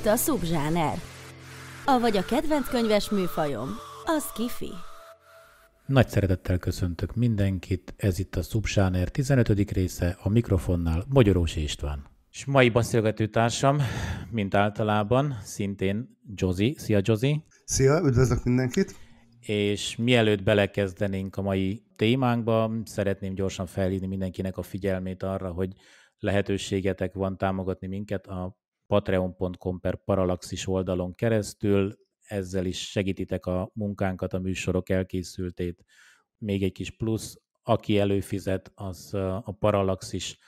itt a szubzsáner. Avagy a kedvenc könyves műfajom, az kifi. Nagy szeretettel köszöntök mindenkit, ez itt a Subsáner 15. része, a mikrofonnál Magyarós István. És mai beszélgető társam, mint általában, szintén Jozi. Szia Jozi! Szia, üdvözlök mindenkit! És mielőtt belekezdenénk a mai témánkba, szeretném gyorsan felhívni mindenkinek a figyelmét arra, hogy lehetőségetek van támogatni minket a patreon.com per paralaxis oldalon keresztül. Ezzel is segítitek a munkánkat, a műsorok elkészültét. Még egy kis plusz, aki előfizet, az a paralaxis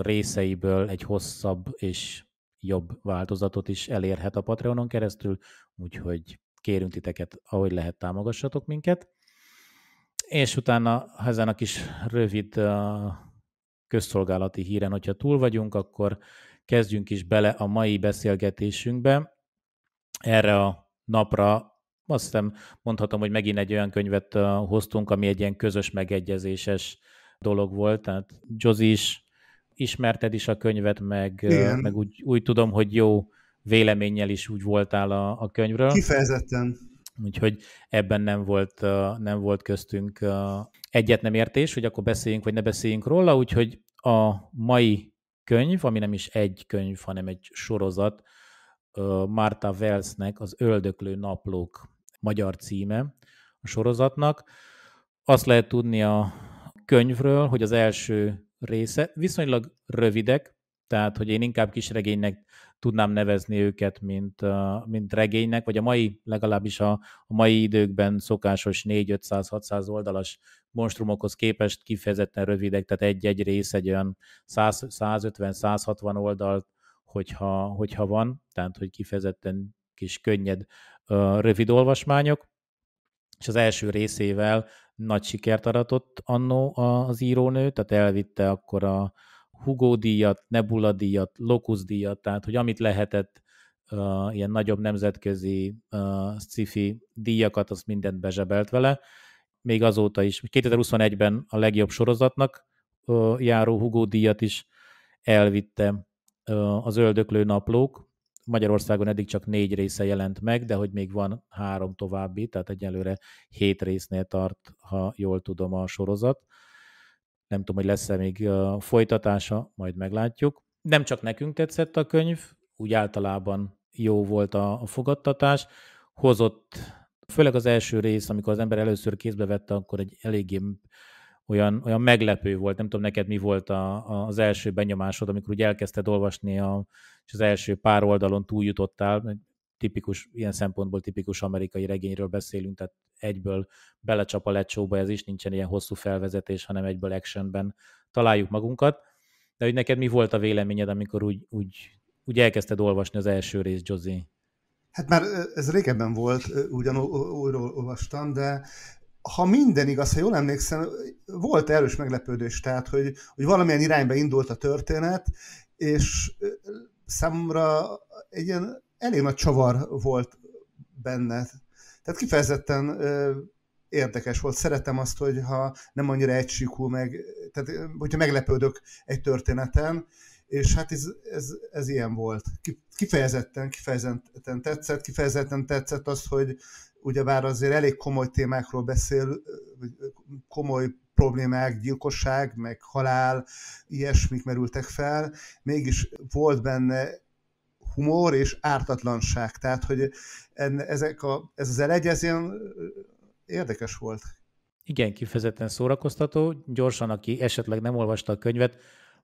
részeiből egy hosszabb és jobb változatot is elérhet a Patreonon keresztül, úgyhogy kérünk titeket, ahogy lehet támogassatok minket. És utána ezen a kis rövid közszolgálati híren. Hogyha túl vagyunk, akkor kezdjünk is bele a mai beszélgetésünkbe. Erre a napra azt hiszem mondhatom, hogy megint egy olyan könyvet hoztunk, ami egy ilyen közös megegyezéses dolog volt. Tehát Jozi is ismerted is a könyvet, meg, meg úgy, úgy tudom, hogy jó véleménnyel is úgy voltál a, a könyvről. Kifejezetten. Úgyhogy ebben nem volt, nem volt köztünk egyet nem értés, hogy akkor beszéljünk, vagy ne beszéljünk róla, úgyhogy a mai könyv, ami nem is egy könyv, hanem egy sorozat, Marta Wellsnek az Öldöklő Naplók magyar címe a sorozatnak. Azt lehet tudni a könyvről, hogy az első része viszonylag rövidek, tehát hogy én inkább kisregénynek tudnám nevezni őket, mint, mint regénynek, vagy a mai, legalábbis a, a mai időkben szokásos 4-500-600 oldalas monstrumokhoz képest kifejezetten rövidek, tehát egy-egy rész egy olyan 150-160 oldalt, hogyha, hogyha van, tehát hogy kifejezetten kis könnyed, rövid olvasmányok, és az első részével nagy sikert aratott annó az írónő, tehát elvitte akkor a, Hugo díjat, Nebula díjat, Locus díjat, tehát hogy amit lehetett uh, ilyen nagyobb nemzetközi uh, sci-fi díjakat, azt mindent bezsebelt vele. Még azóta is, 2021-ben a legjobb sorozatnak uh, járó Hugo díjat is elvitte uh, az Öldöklő Naplók. Magyarországon eddig csak négy része jelent meg, de hogy még van három további, tehát egyelőre hét résznél tart, ha jól tudom a sorozat. Uh, nem tudom, hogy lesz-e még folytatása, majd meglátjuk. Nem csak nekünk tetszett a könyv, úgy általában jó volt a, a fogadtatás, hozott, főleg az első rész, amikor az ember először kézbe vette, akkor egy eléggé olyan, olyan meglepő volt. Nem tudom, neked mi volt a, a, az első benyomásod, amikor úgy elkezdted olvasni, a, és az első pár oldalon túljutottál, tipikus, ilyen szempontból tipikus amerikai regényről beszélünk, tehát egyből belecsap a lecsóba, ez is nincsen ilyen hosszú felvezetés, hanem egyből actionben találjuk magunkat. De hogy neked mi volt a véleményed, amikor úgy, úgy, úgy elkezdted olvasni az első részt, Josie? Hát már ez régebben volt, ugyan újra olvastam, de ha minden igaz, ha jól emlékszem, volt erős meglepődés, tehát, hogy, hogy valamilyen irányba indult a történet, és számomra egy ilyen elég nagy csavar volt benne. Tehát kifejezetten érdekes volt. Szeretem azt, hogy ha nem annyira egysíkú meg, tehát hogyha meglepődök egy történeten, és hát ez, ez, ez ilyen volt. Kifejezetten, kifejezetten tetszett, kifejezetten tetszett az, hogy ugyebár azért elég komoly témákról beszél, komoly problémák, gyilkosság, meg halál, ilyesmik merültek fel, mégis volt benne humor és ártatlanság. Tehát, hogy en, ezek a, ez az elegy, ez ilyen érdekes volt. Igen, kifejezetten szórakoztató. Gyorsan, aki esetleg nem olvasta a könyvet,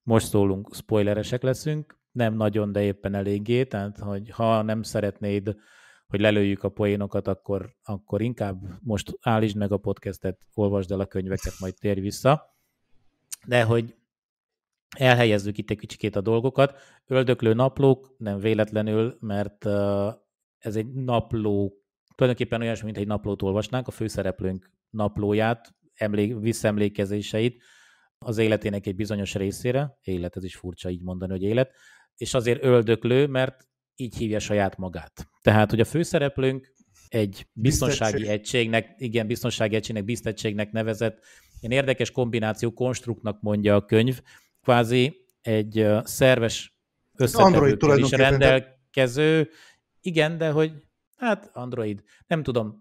most szólunk, spoileresek leszünk. Nem nagyon, de éppen eléggé, tehát hogy ha nem szeretnéd, hogy lelőjük a poénokat, akkor, akkor inkább most állítsd meg a podcastet, olvasd el a könyveket, majd térj vissza. De hogy elhelyezzük itt egy kicsikét a dolgokat. Öldöklő naplók, nem véletlenül, mert ez egy napló, tulajdonképpen olyan, mint egy naplót olvasnánk, a főszereplőnk naplóját, emlék, visszaemlékezéseit az életének egy bizonyos részére, élet, ez is furcsa így mondani, hogy élet, és azért öldöklő, mert így hívja saját magát. Tehát, hogy a főszereplőnk egy biztonsági Biztetség. egységnek, igen, biztonsági egységnek, egységnek nevezett, ilyen érdekes kombináció konstruktnak mondja a könyv, kvázi egy szerves összetevőkkel is rendelkező, igen, de hogy hát Android, nem tudom,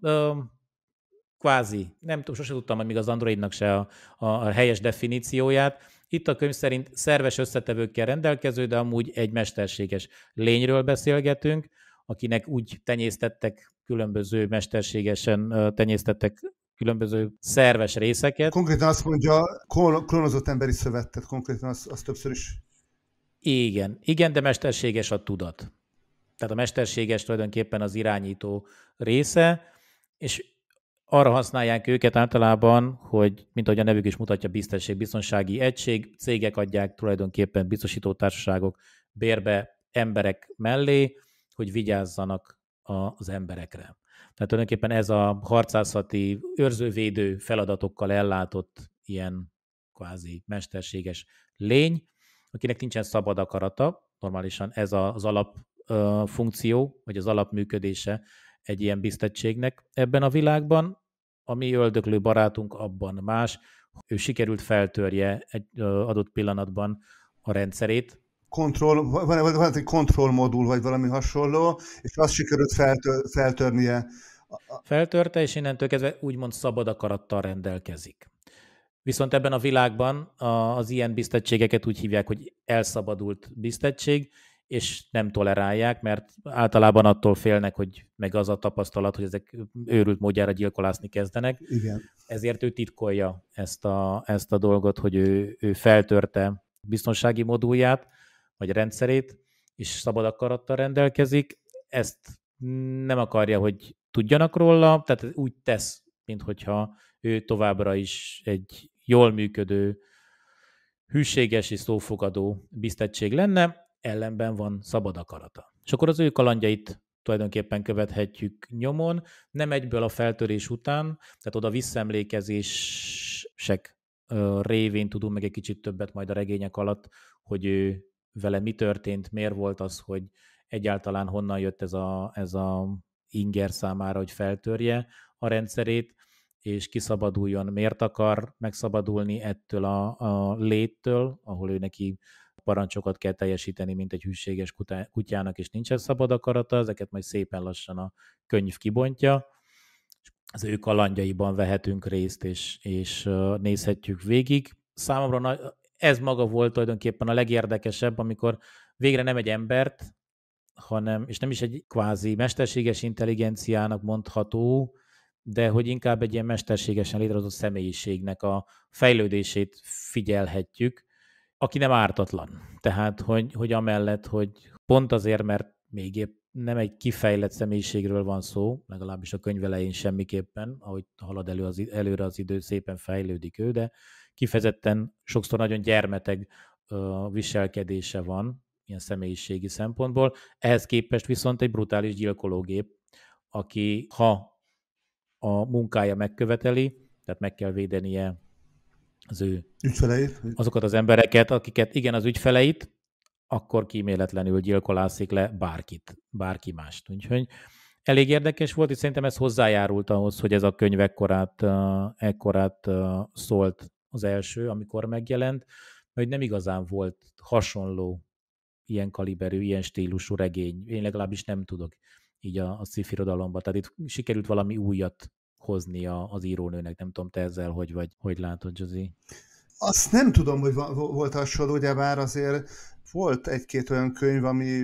kvázi, nem tudom, sose tudtam még az Androidnak se a, a helyes definícióját. Itt a könyv szerint szerves összetevőkkel rendelkező, de amúgy egy mesterséges lényről beszélgetünk, akinek úgy tenyésztettek, különböző mesterségesen tenyésztettek különböző szerves részeket. Konkrétan azt mondja, klonozott emberi szövettet, konkrétan azt az többször is. Igen, igen, de mesterséges a tudat. Tehát a mesterséges tulajdonképpen az irányító része, és arra használják őket általában, hogy, mint ahogy a nevük is mutatja, biztonság, biztonsági egység, cégek adják tulajdonképpen biztosító társaságok bérbe emberek mellé, hogy vigyázzanak az emberekre. Tehát tulajdonképpen ez a harcászati őrzővédő feladatokkal ellátott ilyen kvázi mesterséges lény, akinek nincsen szabad akarata, normálisan ez az alap funkció, vagy az alapműködése egy ilyen biztettségnek ebben a világban. A mi öldöklő barátunk abban más, ő sikerült feltörje egy adott pillanatban a rendszerét, kontroll, van, van, van egy modul, vagy valami hasonló, és azt sikerült feltör, feltörnie. Feltörte, és innentől kezdve úgymond szabad akarattal rendelkezik. Viszont ebben a világban az ilyen biztettségeket úgy hívják, hogy elszabadult biztettség, és nem tolerálják, mert általában attól félnek, hogy meg az a tapasztalat, hogy ezek őrült módjára gyilkolászni kezdenek. Igen. Ezért ő titkolja ezt a, ezt a dolgot, hogy ő, ő feltörte biztonsági modulját, vagy rendszerét, és szabad akarattal rendelkezik, ezt nem akarja, hogy tudjanak róla, tehát úgy tesz, mint hogyha ő továbbra is egy jól működő, hűséges és szófogadó biztettség lenne, ellenben van szabad akarata. És akkor az ő kalandjait tulajdonképpen követhetjük nyomon, nem egyből a feltörés után, tehát oda visszaemlékezések révén tudunk meg egy kicsit többet majd a regények alatt, hogy ő vele mi történt, miért volt az, hogy egyáltalán honnan jött ez a, ez a inger számára, hogy feltörje a rendszerét, és kiszabaduljon, miért akar megszabadulni ettől a, a léttől, ahol ő neki parancsokat kell teljesíteni, mint egy hűséges kutyának, és nincsen szabad akarata, ezeket majd szépen lassan a könyv kibontja. Az ő kalandjaiban vehetünk részt, és, és nézhetjük végig. Számomra ez maga volt tulajdonképpen a legérdekesebb, amikor végre nem egy embert, hanem, és nem is egy kvázi mesterséges intelligenciának mondható, de hogy inkább egy ilyen mesterségesen létrehozott személyiségnek a fejlődését figyelhetjük, aki nem ártatlan. Tehát, hogy, hogy amellett, hogy pont azért, mert még épp nem egy kifejlett személyiségről van szó, legalábbis a könyvelején semmiképpen, ahogy halad elő az, előre az idő, szépen fejlődik ő, de kifejezetten sokszor nagyon gyermeteg viselkedése van, ilyen személyiségi szempontból. Ehhez képest viszont egy brutális gyilkológép, aki ha a munkája megköveteli, tehát meg kell védenie az ő ügyfeleit? azokat az embereket, akiket igen, az ügyfeleit, akkor kíméletlenül gyilkolászik le bárkit, bárki mást. Úgyhogy elég érdekes volt, és szerintem ez hozzájárult ahhoz, hogy ez a könyv ekkorát, ekkorát szólt az első, amikor megjelent, hogy nem igazán volt hasonló ilyen kaliberű, ilyen stílusú regény. Én legalábbis nem tudok így a, a szifirodalomba. Tehát itt sikerült valami újat hozni a, az írónőnek. Nem tudom, te ezzel hogy vagy, hogy látod, Jozi? Azt nem tudom, hogy volt hasonló, bár azért volt egy-két olyan könyv, ami,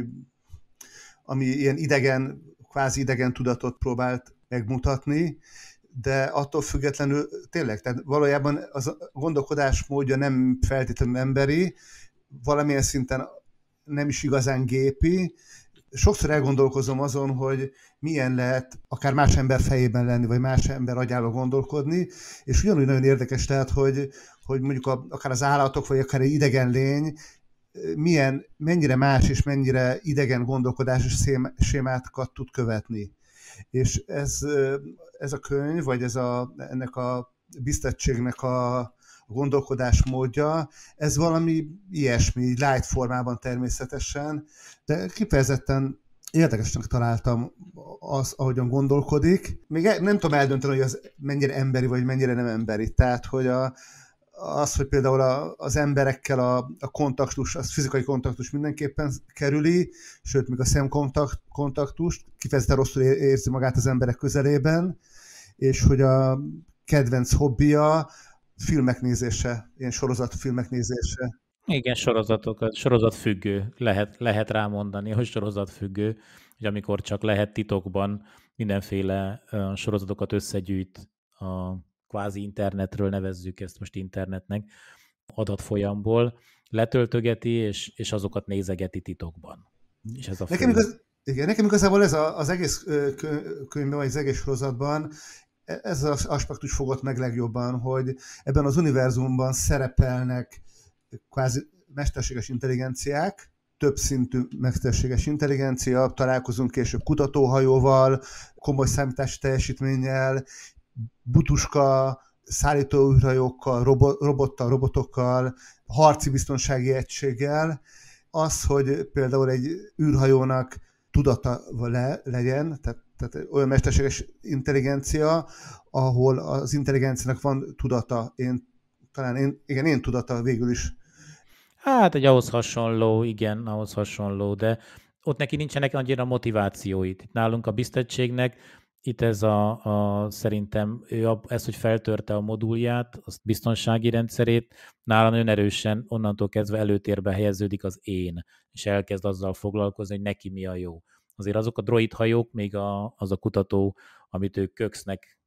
ami ilyen idegen, kvázi idegen tudatot próbált megmutatni, de attól függetlenül tényleg, tehát valójában az a gondolkodásmódja nem feltétlenül emberi, valamilyen szinten nem is igazán gépi. Sokszor elgondolkozom azon, hogy milyen lehet akár más ember fejében lenni, vagy más ember agyába gondolkodni, és ugyanúgy nagyon érdekes tehát, hogy, hogy mondjuk a, akár az állatok, vagy akár egy idegen lény milyen, mennyire más és mennyire idegen gondolkodási sémátkat tud követni. És ez ez a könyv, vagy ez a, ennek a biztettségnek a gondolkodás módja, ez valami ilyesmi, light formában természetesen, de kifejezetten érdekesnek találtam az, ahogyan gondolkodik. Még nem tudom eldönteni, hogy az mennyire emberi, vagy mennyire nem emberi. Tehát, hogy a, az, hogy például a, az emberekkel a, a kontaktus, az fizikai kontaktus mindenképpen kerüli, sőt, még a szemkontaktust, kifejezetten rosszul érzi magát az emberek közelében, és hogy a kedvenc hobbija filmek nézése, ilyen sorozatfilmek nézése. Igen, sorozatokat, sorozatfüggő, lehet, lehet rámondani, hogy sorozatfüggő, hogy amikor csak lehet titokban mindenféle sorozatokat összegyűjt a kvázi internetről, nevezzük ezt most internetnek, adatfolyamból, letöltögeti, és, és azokat nézegeti titokban. És ez a nekem, igaz, igen, nekem igazából ez a, az egész könyvben, vagy az egész sorozatban E, ez az aspektus fogott meg legjobban, hogy ebben az univerzumban szerepelnek kvázi mesterséges intelligenciák, több szintű mesterséges intelligencia, találkozunk később kutatóhajóval, komoly számítási teljesítménnyel, butuska szállítóhajókkal, robottal, robotokkal, harci biztonsági egységgel. Az, hogy például egy űrhajónak tudata le- legyen, tehát tehát olyan mesterséges intelligencia, ahol az intelligenciának van tudata. Én, talán én, igen, én tudata végül is. Hát egy ahhoz hasonló, igen, ahhoz hasonló, de ott neki nincsenek annyira motivációit. Itt nálunk a biztettségnek itt ez a, a szerintem ő a, ez, hogy feltörte a modulját, a biztonsági rendszerét, nálam nagyon erősen onnantól kezdve előtérbe helyeződik az én, és elkezd azzal foglalkozni, hogy neki mi a jó azért azok a droid hajók, még a, az a kutató, amit ők köksznek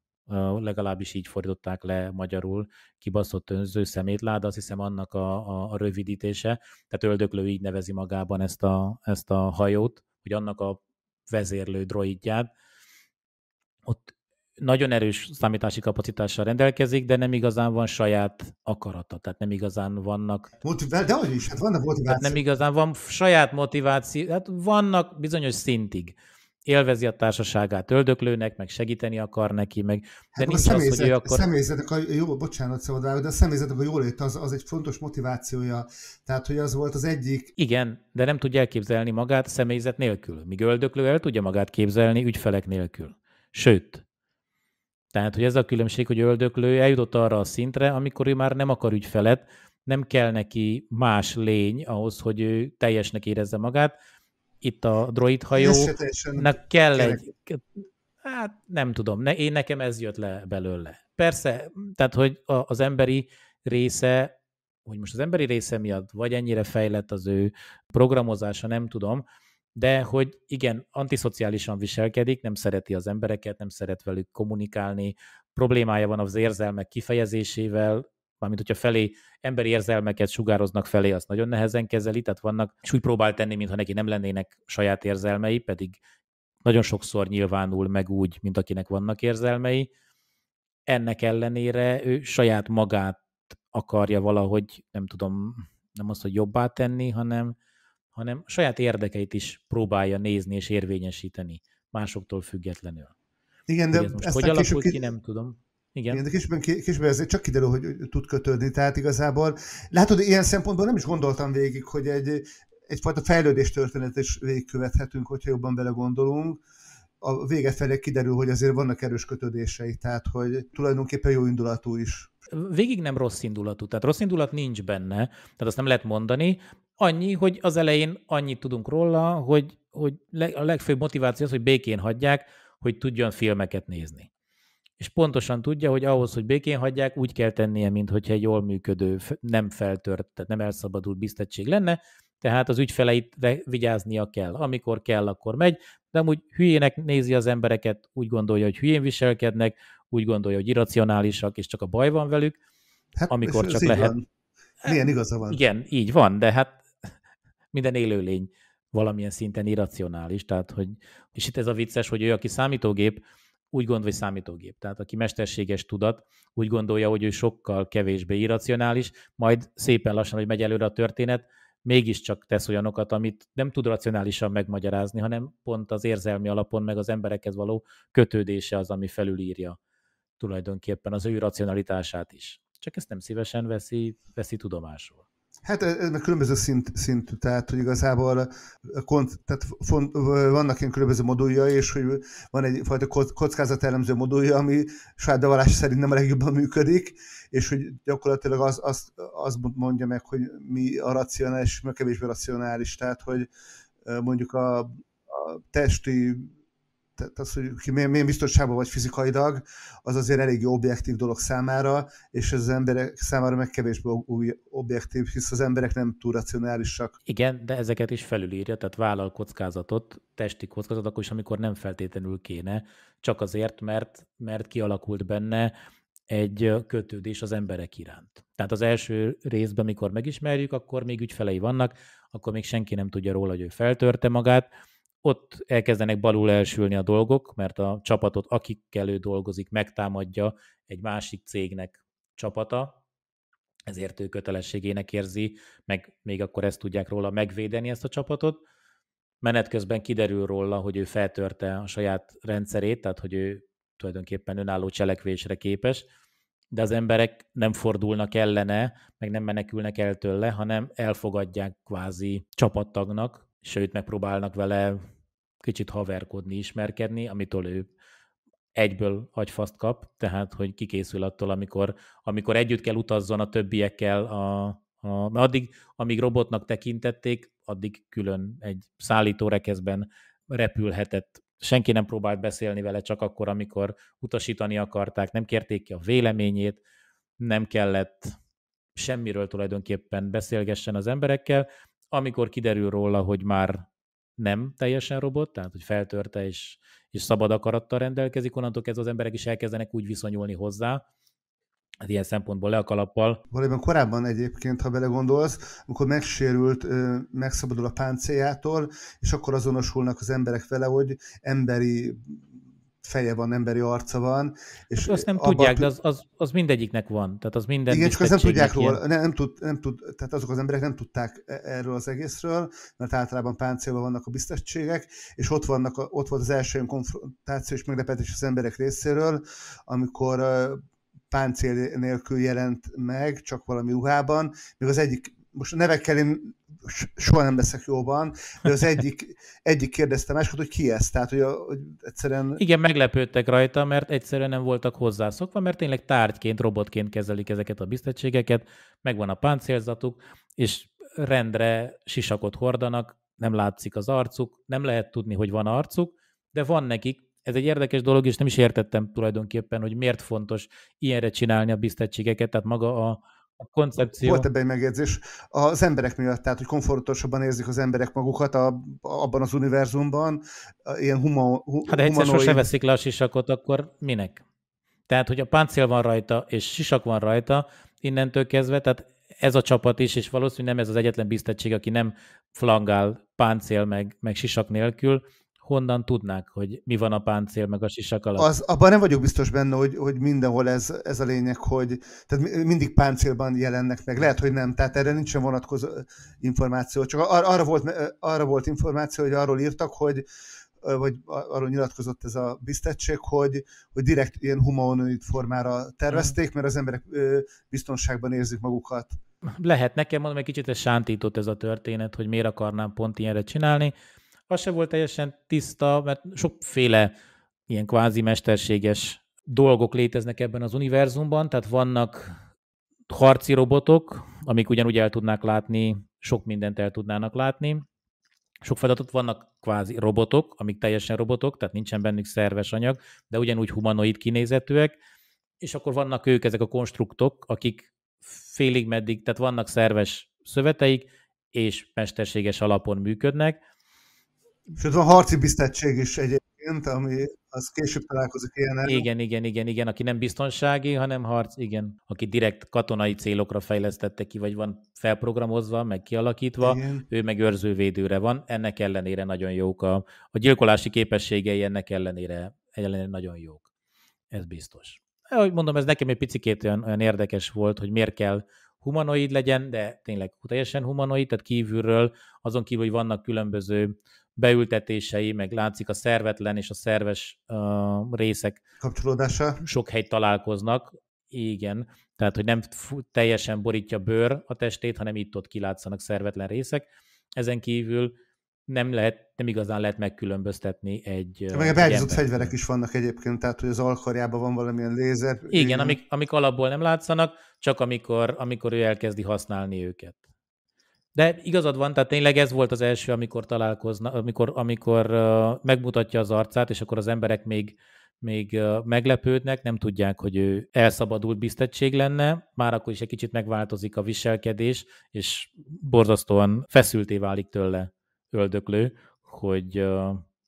legalábbis így fordították le magyarul, kibaszott önző szemétláda, azt hiszem annak a, a, a rövidítése, tehát öldöklő így nevezi magában ezt a, ezt a hajót, hogy annak a vezérlő droidját, ott nagyon erős számítási kapacitással rendelkezik, de nem igazán van saját akarata, tehát nem igazán vannak... Motivál, de az is, hát vannak motiváció. nem igazán van saját motiváció, hát vannak bizonyos szintig. Élvezi a társaságát öldöklőnek, meg segíteni akar neki, meg... De hát nincs a személyzet, az, hogy ő akkor... személyzetek a, jó, bocsánat, szabad szóval, de a személyzetek a jólét az, az egy fontos motivációja, tehát hogy az volt az egyik... Igen, de nem tudja elképzelni magát személyzet nélkül, míg öldöklő el tudja magát képzelni ügyfelek nélkül. Sőt, tehát, hogy ez a különbség, hogy öldöklő eljutott arra a szintre, amikor ő már nem akar ügyfelet, nem kell neki más lény ahhoz, hogy ő teljesnek érezze magát. Itt a droid hajónak kell egy... Hát nem tudom, ne, én nekem ez jött le belőle. Persze, tehát, hogy a, az emberi része, hogy most az emberi része miatt, vagy ennyire fejlett az ő programozása, nem tudom, de hogy igen, antiszociálisan viselkedik, nem szereti az embereket, nem szeret velük kommunikálni, problémája van az érzelmek kifejezésével, mármint hogyha felé emberi érzelmeket sugároznak felé, azt nagyon nehezen kezeli, tehát vannak, és úgy próbál tenni, mintha neki nem lennének saját érzelmei, pedig nagyon sokszor nyilvánul meg úgy, mint akinek vannak érzelmei. Ennek ellenére ő saját magát akarja valahogy, nem tudom, nem azt, hogy jobbá tenni, hanem hanem saját érdekeit is próbálja nézni és érvényesíteni másoktól függetlenül. Igen, de hogy ez most ezt hogy alakult ki, nem tudom. Igen. Igen de kisben, kisben ez csak kiderül, hogy tud kötődni, tehát igazából látod, ilyen szempontból nem is gondoltam végig, hogy egy, egyfajta fejlődés történet is végigkövethetünk, hogyha jobban belegondolunk. A vége felé kiderül, hogy azért vannak erős kötődései, tehát hogy tulajdonképpen jó indulatú is. Végig nem rossz indulatú, tehát rossz indulat nincs benne, tehát azt nem lehet mondani, Annyi, hogy az elején annyit tudunk róla, hogy, hogy a legfőbb motiváció az, hogy békén hagyják, hogy tudjon filmeket nézni. És pontosan tudja, hogy ahhoz, hogy békén hagyják, úgy kell tennie, mintha egy jól működő, nem feltört, tehát nem elszabadult biztettség lenne, tehát az ügyfeleit vigyáznia kell. Amikor kell, akkor megy, de amúgy hülyének nézi az embereket, úgy gondolja, hogy hülyén viselkednek, úgy gondolja, hogy irracionálisak, és csak a baj van velük, hát, amikor csak lehet. Van. Milyen igaza van? Igen, így van, de hát minden élőlény valamilyen szinten irracionális. Tehát, hogy, és itt ez a vicces, hogy ő, aki számítógép, úgy gondolja hogy számítógép. Tehát aki mesterséges tudat, úgy gondolja, hogy ő sokkal kevésbé irracionális, majd szépen lassan, hogy megy előre a történet, mégiscsak tesz olyanokat, amit nem tud racionálisan megmagyarázni, hanem pont az érzelmi alapon, meg az emberekhez való kötődése az, ami felülírja tulajdonképpen az ő racionalitását is. Csak ezt nem szívesen veszi, veszi tudomásul. Hát ez meg különböző szint, szintű, tehát hogy igazából kont, tehát font, vannak ilyen különböző modulja, és hogy van egyfajta elemző modulja, ami saját bevallás szerint nem a legjobban működik, és hogy gyakorlatilag az, az, az mondja meg, hogy mi a racionális, mi a kevésbé racionális, tehát hogy mondjuk a, a testi tehát az, hogy ki milyen, milyen biztonságban vagy fizikailag, az azért elég objektív dolog számára, és az emberek számára meg kevésbé objektív, hisz az emberek nem túl racionálisak. Igen, de ezeket is felülírja, tehát vállal kockázatot, testi kockázatot, akkor is, amikor nem feltétlenül kéne, csak azért, mert, mert kialakult benne egy kötődés az emberek iránt. Tehát az első részben, mikor megismerjük, akkor még ügyfelei vannak, akkor még senki nem tudja róla, hogy ő feltörte magát, ott elkezdenek balul elsülni a dolgok, mert a csapatot, akikkel ő dolgozik, megtámadja egy másik cégnek csapata, ezért ő kötelességének érzi, meg még akkor ezt tudják róla megvédeni ezt a csapatot. Menet közben kiderül róla, hogy ő feltörte a saját rendszerét, tehát hogy ő tulajdonképpen önálló cselekvésre képes, de az emberek nem fordulnak ellene, meg nem menekülnek el tőle, hanem elfogadják kvázi csapattagnak, sőt megpróbálnak vele kicsit haverkodni, ismerkedni, amitől ő egyből agyfaszt kap, tehát hogy kikészül attól, amikor, amikor együtt kell utazzon a többiekkel, a, a, addig, amíg robotnak tekintették, addig külön egy szállítórekezben repülhetett senki nem próbált beszélni vele csak akkor, amikor utasítani akarták, nem kérték ki a véleményét, nem kellett semmiről tulajdonképpen beszélgessen az emberekkel. Amikor kiderül róla, hogy már nem teljesen robot, tehát hogy feltörte és, és szabad akarattal rendelkezik, onnantól kezdve az emberek is elkezdenek úgy viszonyulni hozzá, Hát ilyen szempontból le a kalappal. Valójában korábban egyébként, ha belegondolsz, amikor megsérült, megszabadul a páncéjától, és akkor azonosulnak az emberek vele, hogy emberi feje van, emberi arca van. És hát azt nem abban... tudják, de az, az, az, mindegyiknek van. Tehát az minden Igen, csak azt nem tudják ilyen. róla. Nem, nem, tud, nem tud, tehát azok az emberek nem tudták e- erről az egészről, mert általában páncélban vannak a biztosségek, és ott, vannak ott volt az első konfrontáció és meglepetés az emberek részéről, amikor páncél nélkül jelent meg, csak valami ruhában, még az egyik most a nevekkel én soha nem leszek jóban, de az egyik, egyik kérdezte másokat, hogy ki ez, tehát hogy, a, hogy egyszerűen... Igen, meglepődtek rajta, mert egyszerűen nem voltak hozzászokva, mert tényleg tárgyként, robotként kezelik ezeket a biztonságokat, megvan a páncélzatuk, és rendre sisakot hordanak, nem látszik az arcuk, nem lehet tudni, hogy van arcuk, de van nekik, ez egy érdekes dolog, és nem is értettem tulajdonképpen, hogy miért fontos ilyenre csinálni a biztegységeket, tehát maga a, a koncepció. Volt ebben egy megjegyzés. Az emberek miatt, tehát hogy komfortosabban érzik az emberek magukat a, abban az univerzumban, ilyen huma, hu, Hát de egyszer humanoid... sose veszik le a sisakot, akkor minek? Tehát, hogy a páncél van rajta, és sisak van rajta, innentől kezdve, tehát ez a csapat is, és valószínűleg nem ez az egyetlen biztettség, aki nem flangál páncél meg, meg sisak nélkül, honnan tudnák, hogy mi van a páncél meg a sisak alatt? Az, abban nem vagyok biztos benne, hogy, hogy mindenhol ez, ez a lényeg, hogy tehát mindig páncélban jelennek meg. Lehet, hogy nem, tehát erre nincsen vonatkozó információ. Csak ar, arra, volt, arra volt információ, hogy arról írtak, hogy vagy arról nyilatkozott ez a biztettség, hogy, hogy direkt ilyen humanoid formára tervezték, mert az emberek biztonságban érzik magukat. Lehet, nekem mondom, egy kicsit ez sántított ez a történet, hogy miért akarnám pont ilyenre csinálni az se volt teljesen tiszta, mert sokféle ilyen kvázi mesterséges dolgok léteznek ebben az univerzumban, tehát vannak harci robotok, amik ugyanúgy el tudnák látni, sok mindent el tudnának látni, sok feladatot vannak kvázi robotok, amik teljesen robotok, tehát nincsen bennük szerves anyag, de ugyanúgy humanoid kinézetűek, és akkor vannak ők, ezek a konstruktok, akik félig meddig, tehát vannak szerves szöveteik, és mesterséges alapon működnek, Sőt, van harci biztettség is egyébként, ami az később találkozik ilyen erő. Igen, igen, igen, igen, aki nem biztonsági, hanem harc, igen. Aki direkt katonai célokra fejlesztette ki, vagy van felprogramozva, meg kialakítva, igen. ő meg őrzővédőre van, ennek ellenére nagyon jók a, a gyilkolási képességei, ennek ellenére, ellenére nagyon jók. Ez biztos. Ahogy mondom, ez nekem egy picit olyan, olyan érdekes volt, hogy miért kell humanoid legyen, de tényleg teljesen humanoid, tehát kívülről, azon kívül, hogy vannak különböző beültetései, meg látszik a szervetlen és a szerves uh, részek kapcsolódása. Sok helyt találkoznak, igen, tehát hogy nem teljesen borítja bőr a testét, hanem itt-ott kilátszanak szervetlen részek. Ezen kívül nem lehet, nem igazán lehet megkülönböztetni egy... Meg a beágyazott fegyverek is vannak egyébként, tehát hogy az alkarjában van valamilyen lézer. Igen, igen. amik, amik alapból nem látszanak, csak amikor, amikor ő elkezdi használni őket. De igazad van, tehát tényleg ez volt az első, amikor találkozna, amikor, amikor megmutatja az arcát, és akkor az emberek még, még meglepődnek, nem tudják, hogy ő elszabadult biztettség lenne, már akkor is egy kicsit megváltozik a viselkedés, és borzasztóan feszülté válik tőle öldöklő, hogy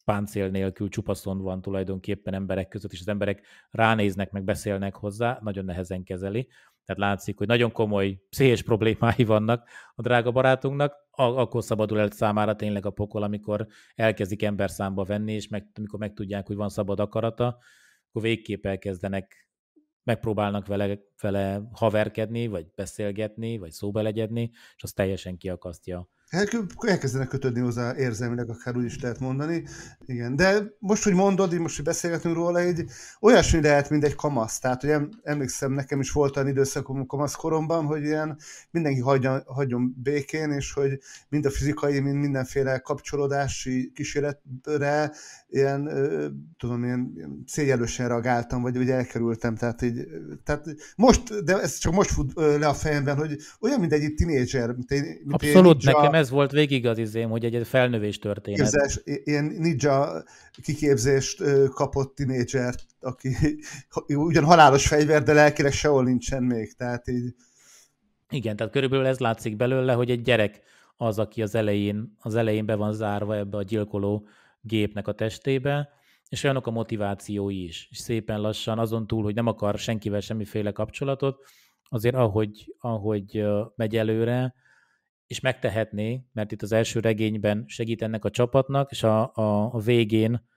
páncél nélkül csupaszon van tulajdonképpen emberek között, és az emberek ránéznek, meg beszélnek hozzá, nagyon nehezen kezeli tehát látszik, hogy nagyon komoly pszichés problémái vannak a drága barátunknak, akkor szabadul el számára tényleg a pokol, amikor elkezdik ember számba venni, és meg, amikor megtudják, hogy van szabad akarata, akkor végképp elkezdenek, megpróbálnak vele, vele haverkedni, vagy beszélgetni, vagy szóbelegyedni, és az teljesen kiakasztja Hát, elkezdenek kötődni hozzá érzelmileg, akár úgy is lehet mondani. Igen, de most, hogy mondod, így most, hogy beszélgetünk róla, egy olyasmi lehet, mint egy kamasz. Tehát, hogy emlékszem, nekem is volt olyan időszakom kamasz koromban, hogy ilyen mindenki hagyja, hagyjon békén, és hogy mind a fizikai, mind mindenféle kapcsolódási kísérletre ilyen, tudom, ilyen szégyelősen reagáltam, vagy, vagy elkerültem. Tehát, így, tehát most, de ez csak most fut le a fejemben, hogy olyan, mint egy tinédzser, mint egy, mint Abszolút, egy nekem ez volt végig az izém, hogy egy felnövés történet. Képzels, ilyen ninja kiképzést kapott tinédzser, aki ugyan halálos fegyver, de lelkileg sehol nincsen még, tehát így. Igen, tehát körülbelül ez látszik belőle, hogy egy gyerek az, aki az elején, az elején be van zárva ebbe a gyilkoló gépnek a testébe, és olyanok a motivációi is. És szépen lassan azon túl, hogy nem akar senkivel semmiféle kapcsolatot, azért ahogy, ahogy megy előre, és megtehetné, mert itt az első regényben segít ennek a csapatnak, és a, a, a végén,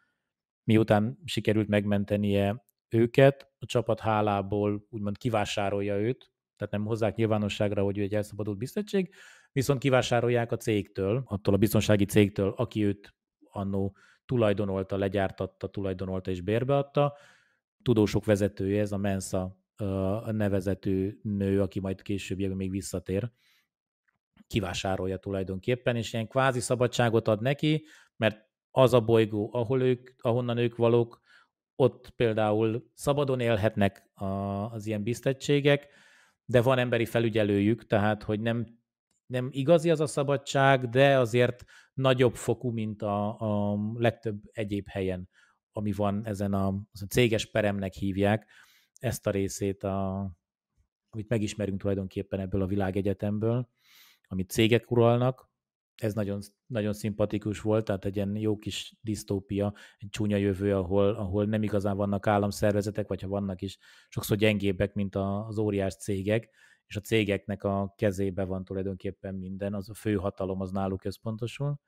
miután sikerült megmentenie őket, a csapat hálából úgymond kivásárolja őt, tehát nem hozzák nyilvánosságra, hogy ő egy elszabadult biztonság, viszont kivásárolják a cégtől, attól a biztonsági cégtől, aki őt annó tulajdonolta, legyártatta, tulajdonolta és bérbeadta. Tudósok vezetője, ez a Mensa nevezetű nő, aki majd később még visszatér kivásárolja tulajdonképpen, és ilyen kvázi szabadságot ad neki, mert az a bolygó, ahol ők, ahonnan ők valók, ott például szabadon élhetnek az ilyen biztettségek, de van emberi felügyelőjük, tehát hogy nem, nem igazi az a szabadság, de azért nagyobb fokú, mint a, a legtöbb egyéb helyen, ami van ezen a, a céges peremnek hívják, ezt a részét, a, amit megismerünk tulajdonképpen ebből a világegyetemből amit cégek uralnak, ez nagyon, nagyon szimpatikus volt, tehát egy ilyen jó kis disztópia, egy csúnya jövő, ahol, ahol nem igazán vannak államszervezetek, vagy ha vannak is, sokszor gyengébbek, mint az óriás cégek, és a cégeknek a kezébe van tulajdonképpen minden, az a fő hatalom az náluk központosul.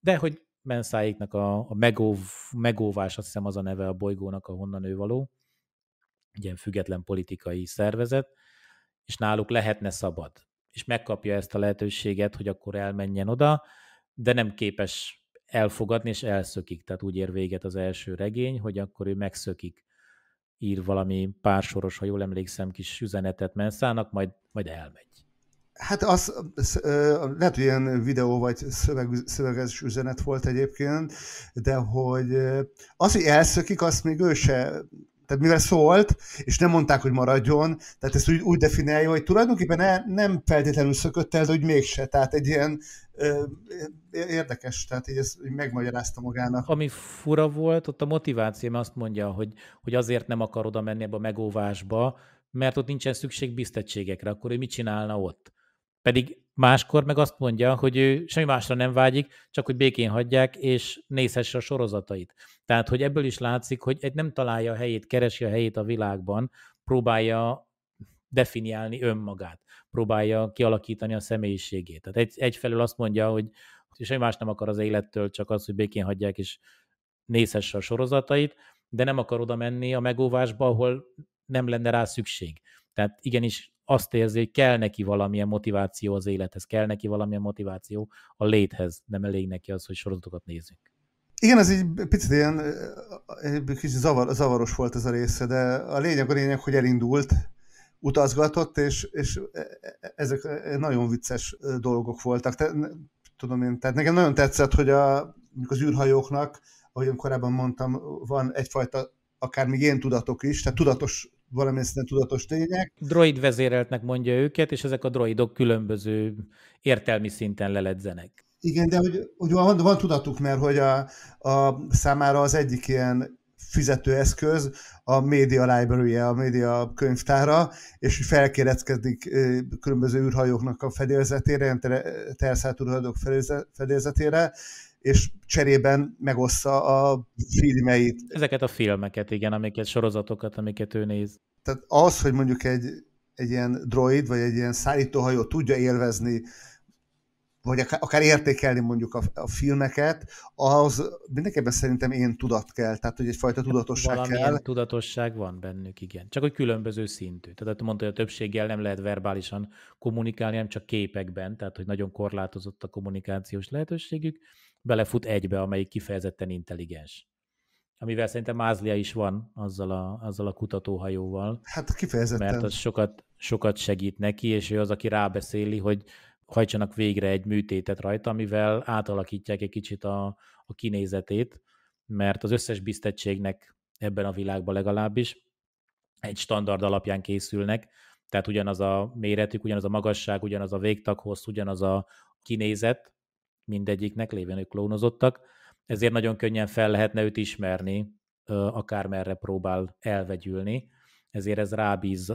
De hogy Menszáiknak a, a megóv, megóvás, azt hiszem az a neve a bolygónak, ahonnan ő való, egy ilyen független politikai szervezet, és náluk lehetne szabad és megkapja ezt a lehetőséget, hogy akkor elmenjen oda, de nem képes elfogadni, és elszökik. Tehát úgy ér véget az első regény, hogy akkor ő megszökik. Ír valami pársoros, ha jól emlékszem, kis üzenetet Menszának, majd, majd elmegy. Hát az, lehet, hogy ilyen videó vagy szöveg, szöveges üzenet volt egyébként, de hogy az, hogy elszökik, azt még ő se tehát mivel szólt, és nem mondták, hogy maradjon, tehát ezt úgy, úgy definiálja, hogy tulajdonképpen ne, nem feltétlenül szökött el, de hogy mégse, tehát egy ilyen ö, érdekes, tehát így ezt így megmagyarázta magának. Ami fura volt, ott a motiváció, mert azt mondja, hogy, hogy azért nem akar oda menni ebbe a megóvásba, mert ott nincsen szükség biztettségekre, akkor ő mit csinálna ott? Pedig Máskor meg azt mondja, hogy ő semmi másra nem vágyik, csak hogy békén hagyják, és nézhesse a sorozatait. Tehát, hogy ebből is látszik, hogy egy nem találja a helyét, keresi a helyét a világban, próbálja definiálni önmagát, próbálja kialakítani a személyiségét. Tehát egy, egyfelől azt mondja, hogy semmi más nem akar az élettől, csak az, hogy békén hagyják, és nézhesse a sorozatait, de nem akar oda menni a megóvásba, ahol nem lenne rá szükség. Tehát igenis azt érzi, hogy kell neki valamilyen motiváció az élethez, kell neki valamilyen motiváció a léthez, nem elég neki az, hogy sorozatokat nézzük. Igen, ez egy picit ilyen eh, egy kicsit zavar, zavaros volt ez a része, de a lényeg a lényeg, hogy elindult, utazgatott, és, és e, e, ezek nagyon vicces eh, dolgok voltak. Te, tudom én, tehát nekem nagyon tetszett, hogy a, az űrhajóknak, ahogy korábban mondtam, van egyfajta akár még én tudatok is, tehát tudatos valamilyen szinten tudatos tények. Droid vezéreltnek mondja őket, és ezek a droidok különböző értelmi szinten leledzenek. Igen, de hogy, hogy van, van tudatuk, mert hogy a, a számára az egyik ilyen fizetőeszköz a média library -e, a média könyvtára, és felkéreckedik különböző űrhajóknak a fedélzetére, ilyen terszárt űrhajók fedélzetére, és cserében megossza a filmeit. Ezeket a filmeket, igen, amiket, sorozatokat, amiket ő néz. Tehát az, hogy mondjuk egy, egy ilyen droid, vagy egy ilyen szállítóhajó tudja élvezni, vagy akár értékelni mondjuk a, a filmeket, az mindenképpen szerintem én tudat kell, tehát hogy egyfajta hát tudatosság Valamilyen kell. tudatosság van bennük, igen. Csak hogy különböző szintű. Tehát mondta, hogy a többséggel nem lehet verbálisan kommunikálni, nem csak képekben, tehát hogy nagyon korlátozott a kommunikációs lehetőségük belefut egybe, amelyik kifejezetten intelligens. Amivel szerintem mázlia is van azzal a, azzal a kutatóhajóval. Hát kifejezetten. Mert az sokat, sokat segít neki, és ő az, aki rábeszéli, hogy hajtsanak végre egy műtétet rajta, amivel átalakítják egy kicsit a, a kinézetét, mert az összes biztettségnek ebben a világban legalábbis egy standard alapján készülnek, tehát ugyanaz a méretük, ugyanaz a magasság, ugyanaz a végtaghoz ugyanaz a kinézet, mindegyiknek, lévén ők klónozottak, ezért nagyon könnyen fel lehetne őt ismerni, akármerre próbál elvegyülni, ezért ez rábíz,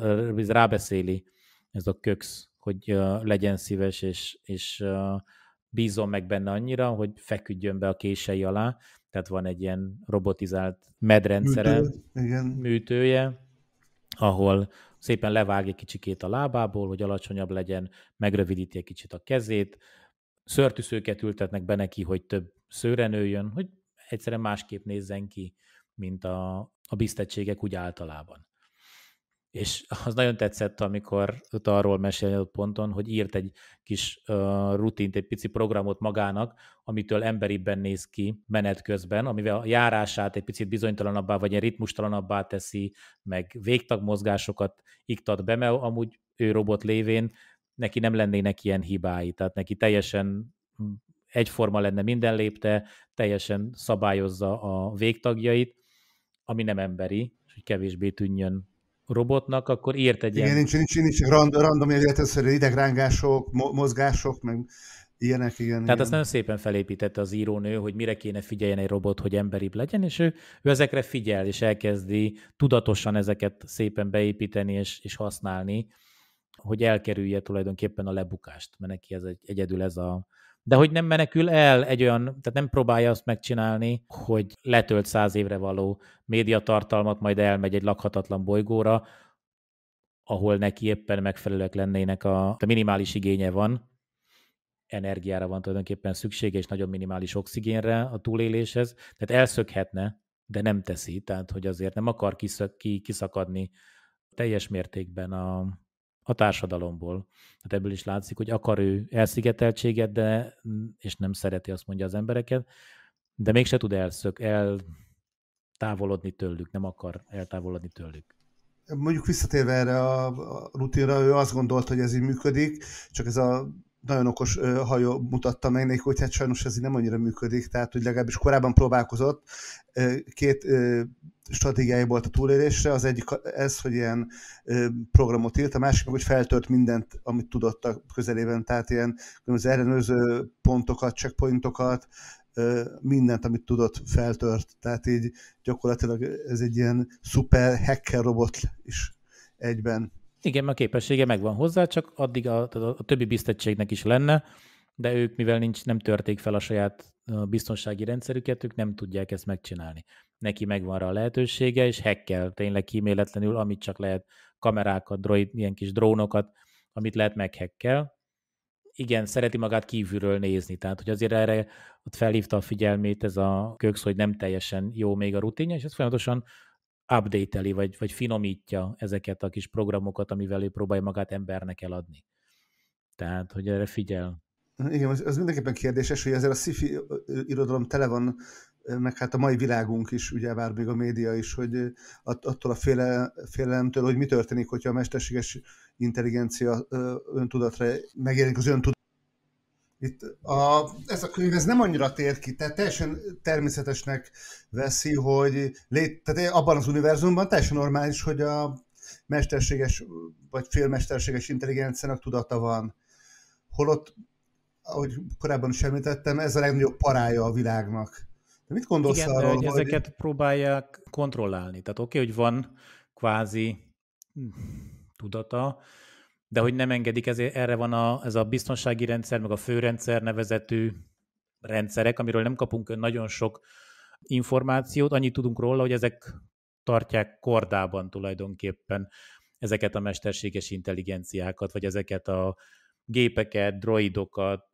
rábeszéli ez a köksz, hogy legyen szíves, és, és bízom meg benne annyira, hogy feküdjön be a kései alá, tehát van egy ilyen robotizált medrendszere, Műtő, igen. műtője, ahol szépen levág egy kicsikét a lábából, hogy alacsonyabb legyen, megrövidíti egy kicsit a kezét, szörtűszőket ültetnek be neki, hogy több szőre nőjön, hogy egyszerűen másképp nézzen ki, mint a, a biztettségek úgy általában. És az nagyon tetszett, amikor ott arról mesél ott ponton, hogy írt egy kis uh, rutint, egy pici programot magának, amitől emberibben néz ki menet közben, amivel a járását egy picit bizonytalanabbá, vagy egy ritmustalanabbá teszi, meg végtagmozgásokat iktat be, mert amúgy ő robot lévén neki nem lennének ilyen hibái, tehát neki teljesen egyforma lenne minden lépte, teljesen szabályozza a végtagjait, ami nem emberi, és hogy kevésbé tűnjön robotnak, akkor írt egy Igen, ilyen... nincs, nincs, nincs random, random idegrángások, mozgások, meg ilyenek, igen. Tehát igen. azt nagyon szépen felépítette az írónő, hogy mire kéne figyeljen egy robot, hogy emberibb legyen, és ő, ő ezekre figyel, és elkezdi tudatosan ezeket szépen beépíteni és, és használni hogy elkerülje tulajdonképpen a lebukást, mert neki ez egy, egyedül ez a, de hogy nem menekül el egy olyan, tehát nem próbálja azt megcsinálni, hogy letölt száz évre való médiatartalmat, majd elmegy egy lakhatatlan bolygóra, ahol neki éppen megfelelőek lennének a, a minimális igénye van, energiára van tulajdonképpen szüksége, és nagyon minimális oxigénre a túléléshez, tehát elszökhetne, de nem teszi, tehát hogy azért nem akar kiszak, ki, kiszakadni teljes mértékben a, a társadalomból. Tehát ebből is látszik, hogy akar ő elszigeteltséget, de, és nem szereti azt mondja az embereket, de mégse tud elszök, eltávolodni tőlük, nem akar eltávolodni tőlük. Mondjuk visszatérve erre a, a rutinra, ő azt gondolt, hogy ez így működik, csak ez a nagyon okos hajó mutatta meg neki, hogy hát sajnos ez így nem annyira működik, tehát hogy legalábbis korábban próbálkozott, két stratégiája volt a túlélésre, az egyik ez, hogy ilyen programot írt, a másik meg, hogy feltört mindent, amit tudott a közelében, tehát ilyen az ellenőrző pontokat, checkpointokat, mindent, amit tudott, feltört. Tehát így gyakorlatilag ez egy ilyen szuper hacker robot is egyben. Igen, a képessége megvan hozzá, csak addig a, a, a többi biztettségnek is lenne, de ők, mivel nincs, nem törték fel a saját biztonsági rendszerüket, ők nem tudják ezt megcsinálni neki megvan rá a lehetősége, és hekkel tényleg kíméletlenül, amit csak lehet, kamerákat, droid, ilyen kis drónokat, amit lehet meghekkel. Igen, szereti magát kívülről nézni, tehát hogy azért erre ott felhívta a figyelmét ez a köksz, hogy nem teljesen jó még a rutinja, és ez folyamatosan update-eli, vagy, vagy finomítja ezeket a kis programokat, amivel ő próbálja magát embernek eladni. Tehát, hogy erre figyel. Igen, az, az mindenképpen kérdéses, hogy ezzel a sci-fi irodalom tele van meg hát a mai világunk is, ugye vár még a média is, hogy attól a féle, félelemtől, hogy mi történik, hogyha a mesterséges intelligencia öntudatra megjelenik az öntudat. Itt a, ez a könyv ez nem annyira tér ki, tehát teljesen természetesnek veszi, hogy lét, tehát abban az univerzumban teljesen normális, hogy a mesterséges vagy félmesterséges intelligenciának tudata van. Holott, ahogy korábban is említettem, ez a legnagyobb parája a világnak de mit gondolsz Igen, arról, hogy, hogy ezeket próbálják kontrollálni. Tehát oké, okay, hogy van kvázi hm, tudata, de hogy nem engedik, ezért erre van a, ez a biztonsági rendszer, meg a főrendszer nevezetű rendszerek, amiről nem kapunk nagyon sok információt, annyit tudunk róla, hogy ezek tartják kordában tulajdonképpen ezeket a mesterséges intelligenciákat, vagy ezeket a gépeket, droidokat,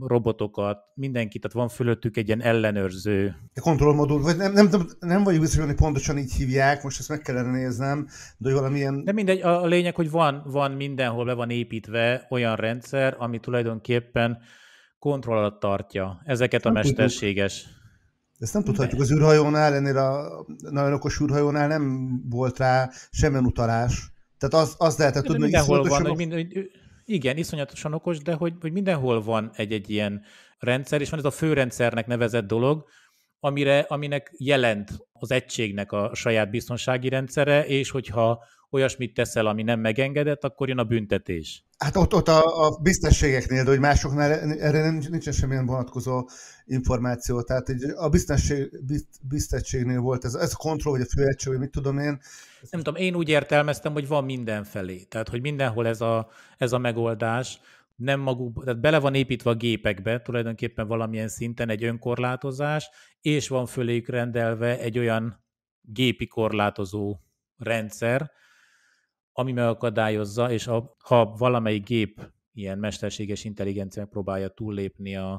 robotokat, mindenkit, tehát van fölöttük egy ilyen ellenőrző. A kontrollmodul, vagy nem, nem, nem, nem vagyok biztos, hogy pontosan így hívják, most ezt meg kellene néznem, de hogy valamilyen... De mindegy, a lényeg, hogy van, van mindenhol le van építve olyan rendszer, ami tulajdonképpen kontroll alatt tartja ezeket nem a mesterséges... Tudjuk. Ezt nem tudhatjuk, az űrhajónál, ennél a nagyon okos űrhajónál nem volt rá semmilyen utalás. Tehát az, az lehetett tudni, hogy van, hogy mind, igen, iszonyatosan okos, de hogy, hogy mindenhol van egy-egy ilyen rendszer, és van ez a főrendszernek nevezett dolog, amire, aminek jelent az egységnek a saját biztonsági rendszere, és hogyha olyasmit teszel, ami nem megengedett, akkor jön a büntetés. Hát ott, ott a, a biztességeknél, de hogy másoknál erre nem, nincsen semmilyen vonatkozó információ. Tehát egy, a biztesség, biztességnél volt ez, ez a kontroll, vagy a főegység, vagy mit tudom én. Nem tudom, én úgy értelmeztem, hogy van mindenfelé. Tehát, hogy mindenhol ez a, ez a megoldás, nem maguk, tehát bele van építve a gépekbe tulajdonképpen valamilyen szinten egy önkorlátozás, és van föléjük rendelve egy olyan gépi korlátozó rendszer, ami megakadályozza, és a, ha valamelyik gép ilyen mesterséges intelligencia megpróbálja túllépni a,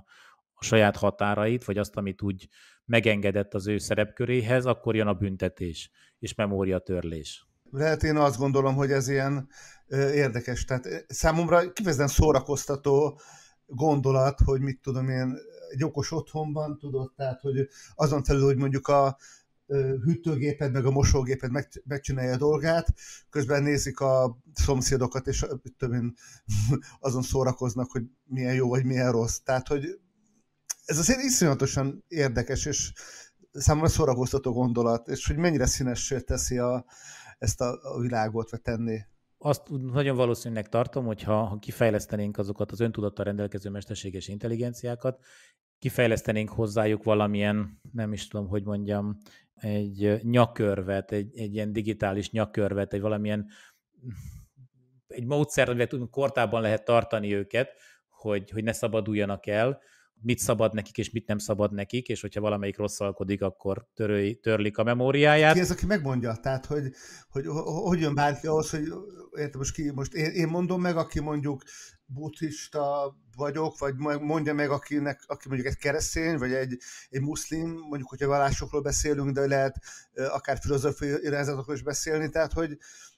a saját határait, vagy azt, amit úgy megengedett az ő szerepköréhez, akkor jön a büntetés és törlés. Lehet én azt gondolom, hogy ez ilyen ö, érdekes. Tehát számomra kifejezetten szórakoztató gondolat, hogy mit tudom én, egy okos otthonban, tudod, tehát hogy azon felül, hogy mondjuk a, hűtőgéped, meg a mosógéped meg, megcsinálja a dolgát, közben nézik a szomszédokat, és többén azon szórakoznak, hogy milyen jó, vagy milyen rossz. Tehát, hogy ez azért iszonyatosan érdekes, és számomra szórakoztató gondolat, és hogy mennyire színessé teszi a, ezt a, a világot, vagy tenni. Azt nagyon valószínűnek tartom, hogy ha kifejlesztenénk azokat az öntudattal rendelkező mesterséges intelligenciákat, kifejlesztenénk hozzájuk valamilyen, nem is tudom, hogy mondjam, egy nyakörvet, egy, egy ilyen digitális nyakörvet, egy valamilyen egy módszer, amivel kortában lehet tartani őket, hogy, hogy ne szabaduljanak el, mit szabad nekik, és mit nem szabad nekik, és hogyha valamelyik rosszalkodik, akkor törői, törlik a memóriáját. Ki ez, aki megmondja? Tehát, hogy hogy, hogy, hogy jön bárki ahhoz, hogy értem, most, ki, most én, én mondom meg, aki mondjuk buddhista vagyok, vagy mondja meg, akinek, aki mondjuk egy keresztény, vagy egy, egy muszlim, mondjuk, hogyha vallásokról beszélünk, de lehet akár filozófiai irányzatokról is beszélni, tehát, hogy,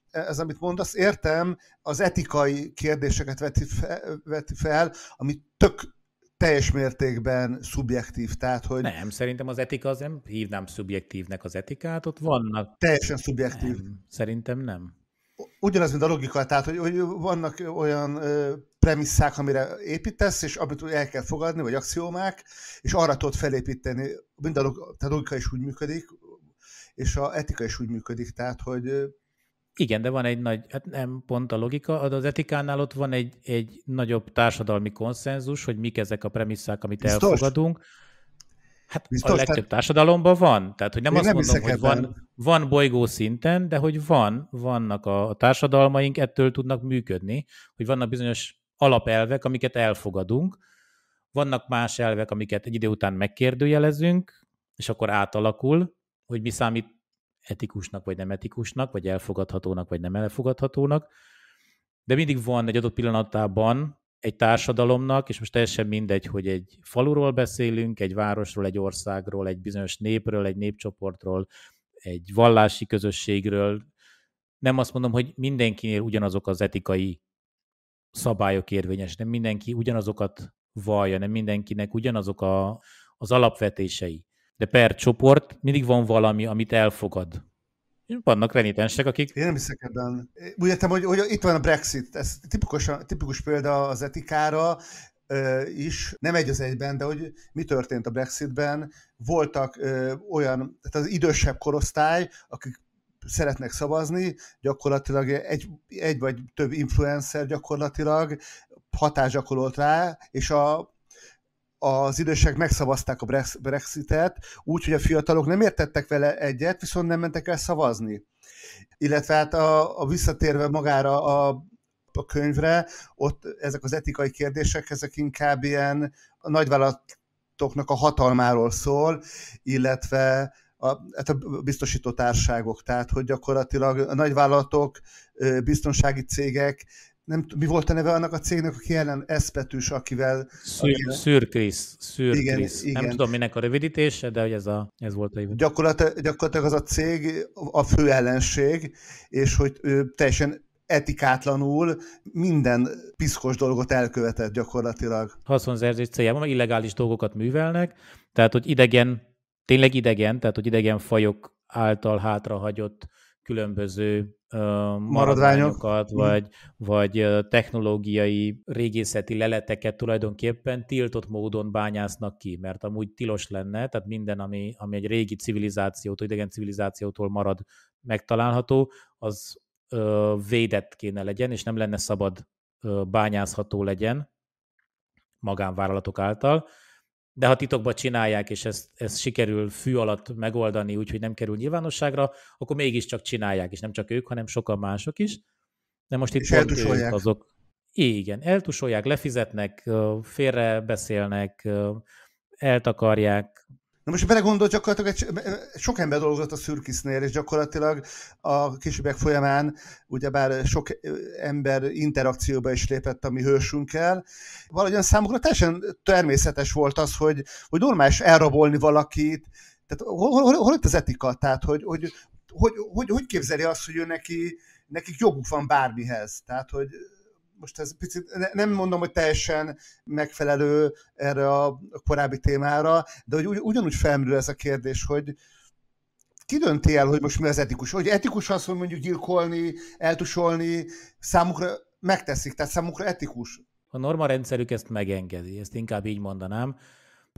ez, amit mondasz, értem, az etikai kérdéseket veti fel, veti fel ami tök teljes mértékben szubjektív, tehát hogy... Nem, szerintem az etika az nem hívnám szubjektívnek az etikát, ott vannak... Teljesen szubjektív. Nem, szerintem nem. Ugyanaz, mint a logika, tehát hogy, hogy vannak olyan ö, premisszák, amire építesz, és amit el kell fogadni, vagy axiómák, és arra tudod felépíteni, mind a logika, tehát logika is úgy működik, és a etika is úgy működik, tehát hogy igen, de van egy nagy, hát nem pont a logika, az etikánál ott van egy, egy nagyobb társadalmi konszenzus, hogy mik ezek a premisszák, amit Biztos. elfogadunk. Hát Biztos, a legtöbb tehát... társadalomban van. Tehát, hogy nem Én azt nem mondom, hogy van, van bolygó szinten, de hogy van, vannak a, a társadalmaink, ettől tudnak működni, hogy vannak bizonyos alapelvek, amiket elfogadunk, vannak más elvek, amiket egy idő után megkérdőjelezünk, és akkor átalakul, hogy mi számít etikusnak, vagy nem etikusnak, vagy elfogadhatónak, vagy nem elfogadhatónak, de mindig van egy adott pillanatában egy társadalomnak, és most teljesen mindegy, hogy egy faluról beszélünk, egy városról, egy országról, egy bizonyos népről, egy népcsoportról, egy vallási közösségről. Nem azt mondom, hogy mindenkinél ugyanazok az etikai szabályok érvényes, nem mindenki ugyanazokat vallja, nem mindenkinek ugyanazok a, az alapvetései de per csoport mindig van valami, amit elfogad. Vannak renitensek, akik... Én nem hiszek ebben. Úgy értem, hogy, hogy itt van a Brexit, ez tipikus, tipikus példa az etikára, is, nem egy az egyben, de hogy mi történt a Brexitben, voltak ö, olyan, tehát az idősebb korosztály, akik szeretnek szavazni, gyakorlatilag egy, egy vagy több influencer gyakorlatilag hatás gyakorolt rá, és a az idősek megszavazták a Brexitet, úgyhogy a fiatalok nem értettek vele egyet, viszont nem mentek el szavazni. Illetve hát a, a visszatérve magára a, a könyvre, ott ezek az etikai kérdések, ezek inkább ilyen a nagyvállalatoknak a hatalmáról szól, illetve a, hát a biztosító tehát hogy gyakorlatilag a nagyvállalatok, biztonsági cégek nem mi volt a neve annak a cégnek, aki ellen eszpetűs, akivel... Szűr, akivel... Krisz, szűr igen, Krisz. Igen. Nem tudom, minek a rövidítése, de hogy ez, a, ez volt a gyakorlatilag, gyakorlatilag az a cég a fő ellenség, és hogy ő teljesen etikátlanul minden piszkos dolgot elkövetett gyakorlatilag. Haszonszerzés céljában illegális dolgokat művelnek, tehát hogy idegen, tényleg idegen, tehát hogy idegen fajok által hátrahagyott különböző uh, maradványokat, mm. vagy, vagy technológiai régészeti leleteket tulajdonképpen tiltott módon bányásznak ki, mert amúgy tilos lenne, tehát minden, ami, ami egy régi civilizációtól, idegen civilizációtól marad megtalálható, az uh, védett kéne legyen, és nem lenne szabad bányászható legyen magánvállalatok által de ha titokban csinálják, és ezt, ezt sikerül fű alatt megoldani, úgyhogy nem kerül nyilvánosságra, akkor mégiscsak csinálják, és nem csak ők, hanem sokan mások is. De most itt és pont ők azok. Igen, eltusolják, lefizetnek, félre beszélnek, eltakarják, Na most belegondolt, gyakorlatilag egy, sok ember dolgozott a szürkisznél, és gyakorlatilag a későbbiek folyamán ugyebár sok ember interakcióba is lépett a mi hősünkkel. Valahogyan számukra teljesen természetes volt az, hogy, hogy normális elrabolni valakit, tehát hol, hol, hol itt az etika? Tehát, hogy, hogy, hogy, hogy, hogy képzeli azt, hogy ő neki, nekik joguk van bármihez? Tehát, hogy most ez picit, nem mondom, hogy teljesen megfelelő erre a korábbi témára, de hogy ugyanúgy felmerül ez a kérdés, hogy, ki dönti el, hogy most mi az etikus? Hogy etikus az, hogy mondjuk gyilkolni, eltusolni, számukra megteszik, tehát számukra etikus. A norma rendszerük ezt megengedi, ezt inkább így mondanám.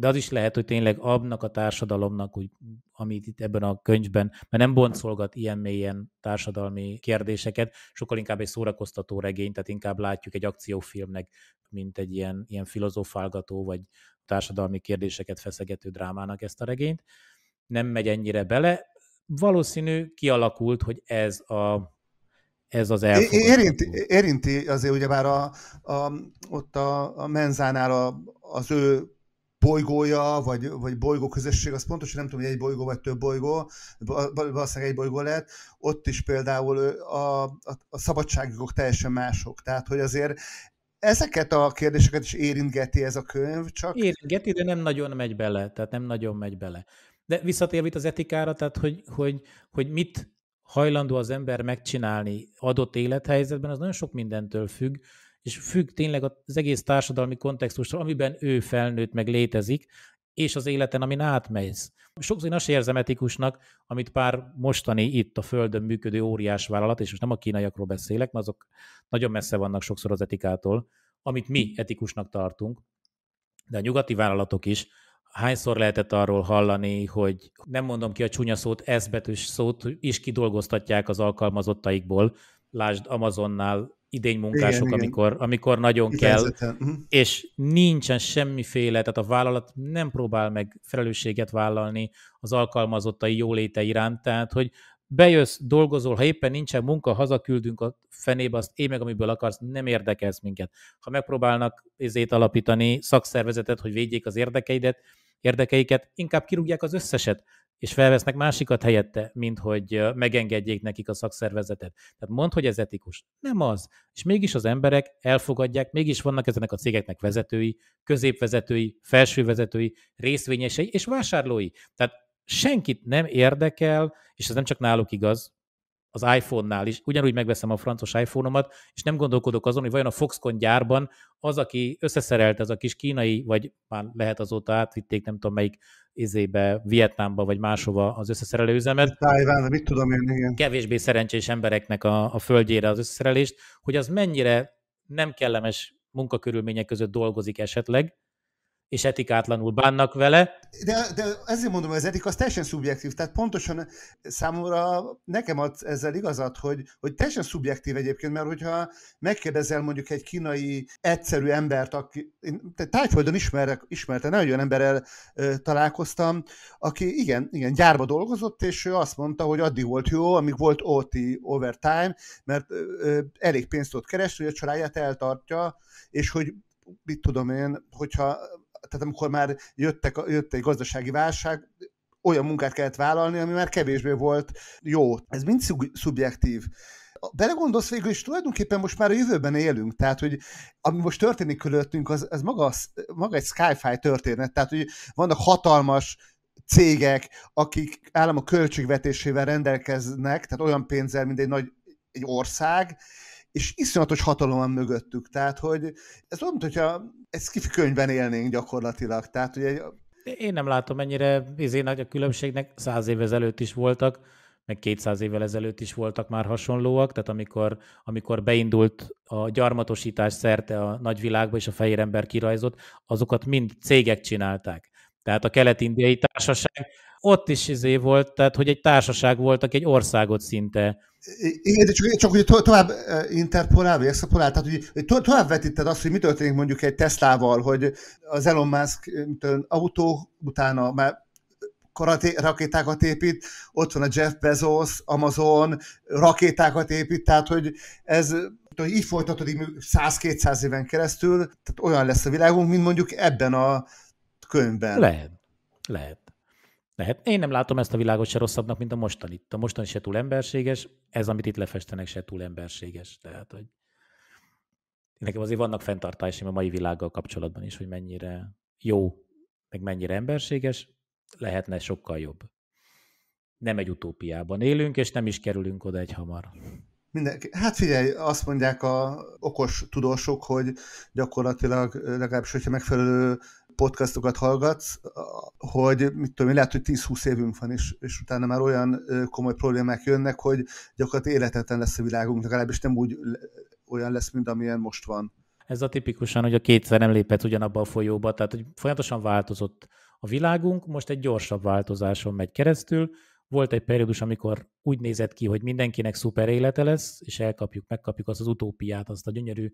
De az is lehet, hogy tényleg abnak a társadalomnak, úgy, amit itt ebben a könyvben, mert nem boncolgat ilyen mélyen társadalmi kérdéseket, sokkal inkább egy szórakoztató regény, tehát inkább látjuk egy akciófilmnek, mint egy ilyen, ilyen filozofálgató, vagy társadalmi kérdéseket feszegető drámának ezt a regényt. Nem megy ennyire bele. Valószínű kialakult, hogy ez a ez az Érinti, érinti azért ugyebár a, a, ott a, a menzánál a, az ő bolygója, vagy, vagy bolygó közösség, az pontos, hogy nem tudom, hogy egy bolygó vagy több bolygó, valószínűleg egy bolygó lehet, ott is például a, a, a szabadságjogok teljesen mások. Tehát, hogy azért ezeket a kérdéseket is érintgeti ez a könyv, csak... Érintgeti, de nem nagyon megy bele, tehát nem nagyon megy bele. De visszatérve itt az etikára, tehát hogy, hogy, hogy mit hajlandó az ember megcsinálni adott élethelyzetben, az nagyon sok mindentől függ és függ tényleg az egész társadalmi kontextustól, amiben ő felnőtt, meg létezik, és az életen, amin átmegysz. Sokszor én azt érzem etikusnak, amit pár mostani itt a Földön működő óriás vállalat, és most nem a kínaiakról beszélek, mert azok nagyon messze vannak sokszor az etikától, amit mi etikusnak tartunk, de a nyugati vállalatok is, hányszor lehetett arról hallani, hogy nem mondom ki a csúnya szót, eszbetűs szót is kidolgoztatják az alkalmazottaikból, lásd Amazonnál idény munkások, igen, amikor, igen. amikor nagyon igen, kell, uh-huh. és nincsen semmiféle, tehát a vállalat nem próbál meg felelősséget vállalni az alkalmazottai jóléte iránt, tehát hogy bejössz, dolgozol, ha éppen nincsen munka, hazaküldünk a fenébe, azt én meg, amiből akarsz, nem érdekelsz minket. Ha megpróbálnak ezért alapítani szakszervezetet, hogy védjék az érdekeidet, érdekeiket, inkább kirúgják az összeset és felvesznek másikat helyette, mint hogy megengedjék nekik a szakszervezetet. Tehát mondd, hogy ez etikus. Nem az. És mégis az emberek elfogadják, mégis vannak ezenek a cégeknek vezetői, középvezetői, felsővezetői, részvényesei és vásárlói. Tehát senkit nem érdekel, és ez nem csak náluk igaz, az iPhone-nál is. Ugyanúgy megveszem a francos iPhone-omat, és nem gondolkodok azon, hogy vajon a Foxconn gyárban az, aki összeszerelt ez a kis kínai, vagy már lehet azóta átvitték, nem tudom melyik izébe, Vietnámba, vagy máshova az összeszerelő üzemet. Tájván, mit tudom én, igen. Kevésbé szerencsés embereknek a, a földjére az összeszerelést, hogy az mennyire nem kellemes munkakörülmények között dolgozik esetleg, és etikátlanul bánnak vele. De, de ezért mondom, hogy az etika az teljesen szubjektív, tehát pontosan számomra nekem ad ezzel igazat, hogy, hogy teljesen szubjektív egyébként, mert hogyha megkérdezel mondjuk egy kínai egyszerű embert, aki, én tájföldön ismerek, ismerte, nagyon olyan emberrel ö, találkoztam, aki igen, igen, gyárba dolgozott, és ő azt mondta, hogy addig volt jó, amíg volt OT overtime, mert ö, elég pénzt ott keresni, hogy a családját eltartja, és hogy mit tudom én, hogyha tehát amikor már jöttek, jött egy gazdasági válság, olyan munkát kellett vállalni, ami már kevésbé volt jó. Ez mind szubjektív belegondolsz végül is tulajdonképpen most már a jövőben élünk, tehát hogy ami most történik körülöttünk, az, az maga, maga egy skyfi történet, tehát hogy vannak hatalmas cégek, akik államok költségvetésével rendelkeznek, tehát olyan pénzzel, mint egy nagy egy ország, és iszonyatos hatalom van mögöttük. Tehát, hogy ez olyan, hogyha egy skifi könyvben élnénk gyakorlatilag. Tehát, hogy egy... Én nem látom ennyire izé nagy a különbségnek. Száz év ezelőtt is voltak, meg 200 évvel ezelőtt is voltak már hasonlóak, tehát amikor, amikor beindult a gyarmatosítás szerte a nagyvilágba és a fehér ember kirajzott, azokat mind cégek csinálták. Tehát a kelet-indiai társaság ott is izé volt, tehát hogy egy társaság voltak, egy országot szinte. Igen, de csak, csak hogy to- tovább e, interpolál, vagy extrapolál, tehát hogy, hogy to- tovább vetíted azt, hogy mi történik mondjuk egy Teslával, hogy az Elon Musk autó utána már karaté, rakétákat épít, ott van a Jeff Bezos, Amazon, rakétákat épít, tehát hogy ez hogy így folytatódik 100-200 éven keresztül, tehát olyan lesz a világunk, mint mondjuk ebben a könyvben. Lehet, lehet. Lehet. Én nem látom ezt a világot se rosszabbnak, mint a mostani. A mostani se túl emberséges, ez, amit itt lefestenek, se túl emberséges. Tehát, hogy nekem azért vannak fenntartásaim a mai világgal kapcsolatban is, hogy mennyire jó, meg mennyire emberséges, lehetne sokkal jobb. Nem egy utópiában élünk, és nem is kerülünk oda egy hamar. Mindenki. Hát figyelj, azt mondják a okos tudósok, hogy gyakorlatilag legalábbis, hogyha megfelelő podcastokat hallgatsz, hogy mit tudom lehet, hogy 10-20 évünk van, és, és utána már olyan komoly problémák jönnek, hogy gyakorlatilag életetlen lesz a világunk, legalábbis nem úgy olyan lesz, mint amilyen most van. Ez a tipikusan, hogy a kétszer nem lépett ugyanabba a folyóba, tehát hogy folyamatosan változott a világunk, most egy gyorsabb változáson megy keresztül, volt egy periódus, amikor úgy nézett ki, hogy mindenkinek szuper élete lesz, és elkapjuk, megkapjuk azt az utópiát, azt a gyönyörű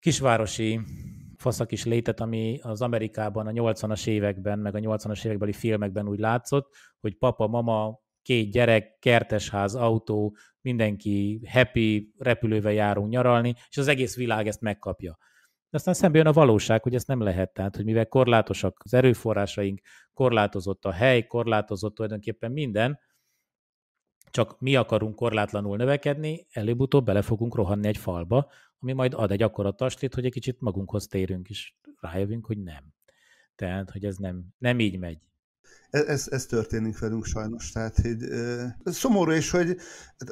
kisvárosi faszak is létet, ami az Amerikában a 80-as években, meg a 80-as évekbeli filmekben úgy látszott, hogy papa, mama, két gyerek, kertesház, autó, mindenki happy, repülővel járunk nyaralni, és az egész világ ezt megkapja. De aztán szembe jön a valóság, hogy ezt nem lehet. Tehát, hogy mivel korlátosak az erőforrásaink, korlátozott a hely, korlátozott tulajdonképpen minden, csak mi akarunk korlátlanul növekedni, előbb-utóbb bele fogunk rohanni egy falba, ami majd ad egy akkora tastét, hogy egy kicsit magunkhoz térünk, és rájövünk, hogy nem. Tehát, hogy ez nem, nem így megy. E-, ez, ez történik velünk sajnos, tehát hogy, ez szomorú is, hogy,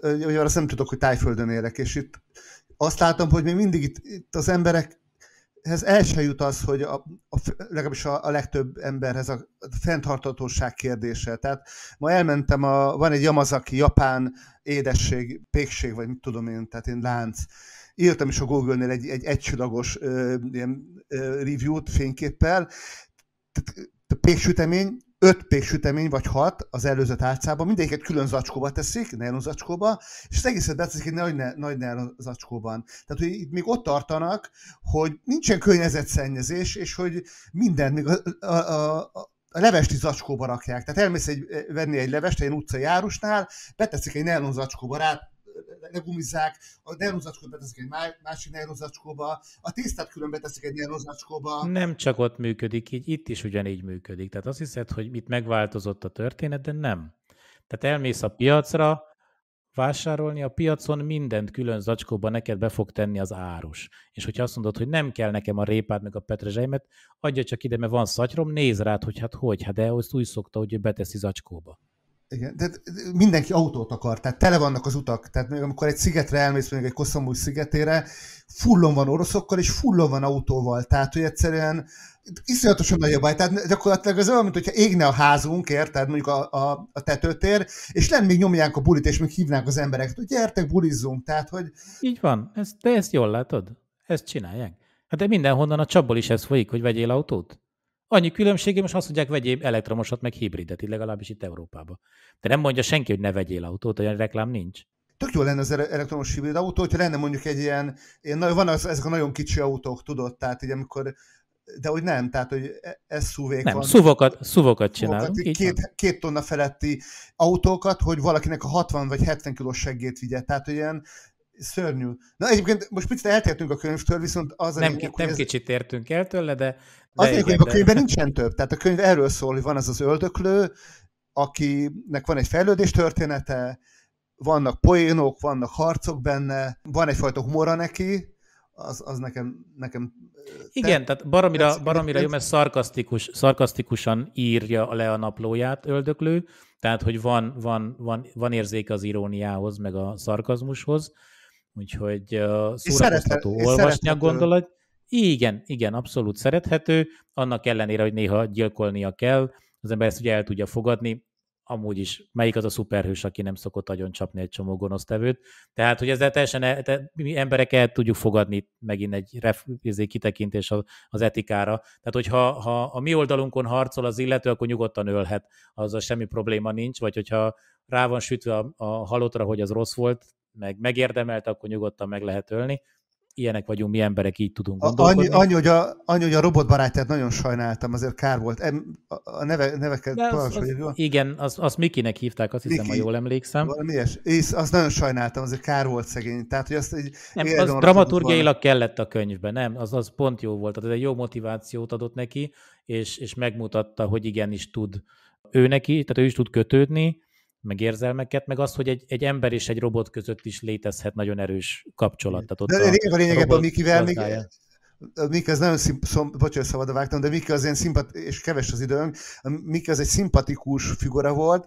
hogy arra nem tudok, hogy tájföldön élek, és itt azt látom, hogy még mindig itt, itt az emberek ez el se jut az, hogy a, a, legalábbis a, a legtöbb emberhez a fenntartatóság kérdése. Tehát ma elmentem, a, van egy Yamazaki japán édesség, pékség, vagy mit tudom én, tehát én lánc, írtam is a Google-nél egy, egy egycsillagos review-t fényképpel, péksütemény, öt péksütemény vagy hat az előző tárcában, mindegyiket külön zacskóba teszik, nylon zacskóba, és az egészet beteszik egy nagy, nagy nylon zacskóban. Tehát, hogy itt még ott tartanak, hogy nincsen környezetszennyezés, és hogy mindent még a, a, a, a a levesti zacskóba rakják. Tehát elmész egy, venni egy levest, egy utcai járusnál, beteszik egy nylon zacskóba, rá legumizák, a nerozacskóba beteszik egy másik nerozacskóba, a tésztát külön beteszik egy nerozacskóba. Nem csak ott működik így, itt is ugyanígy működik. Tehát azt hiszed, hogy itt megváltozott a történet, de nem. Tehát elmész a piacra, vásárolni, a piacon mindent külön zacskóba neked be fog tenni az árus. És hogyha azt mondod, hogy nem kell nekem a répát meg a petrezselymet, adja csak ide, mert van szatyrom, néz rád, hogy hát hogy, hát de ezt úgy szokta, hogy ő beteszi zacskóba. Igen, tehát mindenki autót akar, tehát tele vannak az utak. Tehát még amikor egy szigetre elmész, mondjuk egy Koszomúj szigetére, fullon van oroszokkal, és fullon van autóval. Tehát, hogy egyszerűen iszonyatosan nagy a baj. Tehát gyakorlatilag az olyan, mint hogyha égne a házunk, érted, mondjuk a, a, a tetőtér, és nem még nyomják a bulit, és még hívnák az embereket, hogy gyertek, bulizzunk. Tehát, hogy... Így van, ez, te ezt jól látod, ezt csinálják. Hát de mindenhonnan a csapból is ez folyik, hogy vegyél autót. Annyi különbség, most azt mondják, vegyél elektromosat, meg hibridet, így legalábbis itt Európában. De nem mondja senki, hogy ne vegyél autót, olyan reklám nincs. Tök jó lenne az elektromos hibrid autó, hogyha lenne mondjuk egy ilyen, ilyen van az, ezek a nagyon kicsi autók, tudod, tehát így amikor de hogy nem, tehát hogy ez szúvék nem, van. Szuvokat, szuvokat csinálunk. Szuvokat, két, van. két tonna feletti autókat, hogy valakinek a 60 vagy 70 kilós seggét vigye. Tehát hogy ilyen Szörnyű. Na egyébként most picit eltértünk a könyvtől, viszont az nem, a ki, nem ez... kicsit értünk el tőle, de... de az egyébként a könyvben nincsen több. Tehát a könyv erről szól, hogy van az az öldöklő, akinek van egy fejlődés története, vannak poénok, vannak harcok benne, van egyfajta humora neki, az, az nekem, nekem igen, te, tehát baromira, baromira jó, mert szarkasztikus, szarkasztikusan írja le a naplóját öldöklő, tehát hogy van, van, van, van érzéke az iróniához, meg a szarkazmushoz, Úgyhogy uh, szórakoztató olvasni a gondolat. Igen, igen, abszolút szerethető, annak ellenére, hogy néha gyilkolnia kell, az ember ezt ugye el tudja fogadni, amúgy is melyik az a szuperhős, aki nem szokott agyon csapni egy csomó gonosztevőt. Tehát, hogy ezzel teljesen el, te, mi emberek el tudjuk fogadni megint egy ref, izé kitekintés az etikára. Tehát, hogyha ha a mi oldalunkon harcol az illető, akkor nyugodtan ölhet, azzal semmi probléma nincs, vagy hogyha rá van sütve a, a halottra, hogy az rossz volt, meg megérdemelt, akkor nyugodtan meg lehet ölni. Ilyenek vagyunk mi emberek, így tudunk gondolkodni. Annyi, annyi, hogy, a, annyi hogy a robotbarátját nagyon sajnáltam, azért kár volt. a neve, neveket az, az, vagy, Igen, azt az Mikinek hívták, azt Miki, hiszem, ha jól emlékszem. Valami És azt nagyon sajnáltam, azért kár volt szegény. Tehát, hogy azt egy nem, az dramaturgiailag kellett a könyvben, nem? Az, az pont jó volt. Tehát egy jó motivációt adott neki, és, és megmutatta, hogy igenis tud ő neki, tehát ő is tud kötődni, meg érzelmeket, meg az, hogy egy, egy ember és egy robot között is létezhet nagyon erős kapcsolat. Tehát ott de a, a lényeget, a Mikivel még, Mik az nagyon szimp- szom, bocsánat, szabadra vágtam, de Mik az én szimpat, és keves az időnk, Mik az egy szimpatikus figura volt,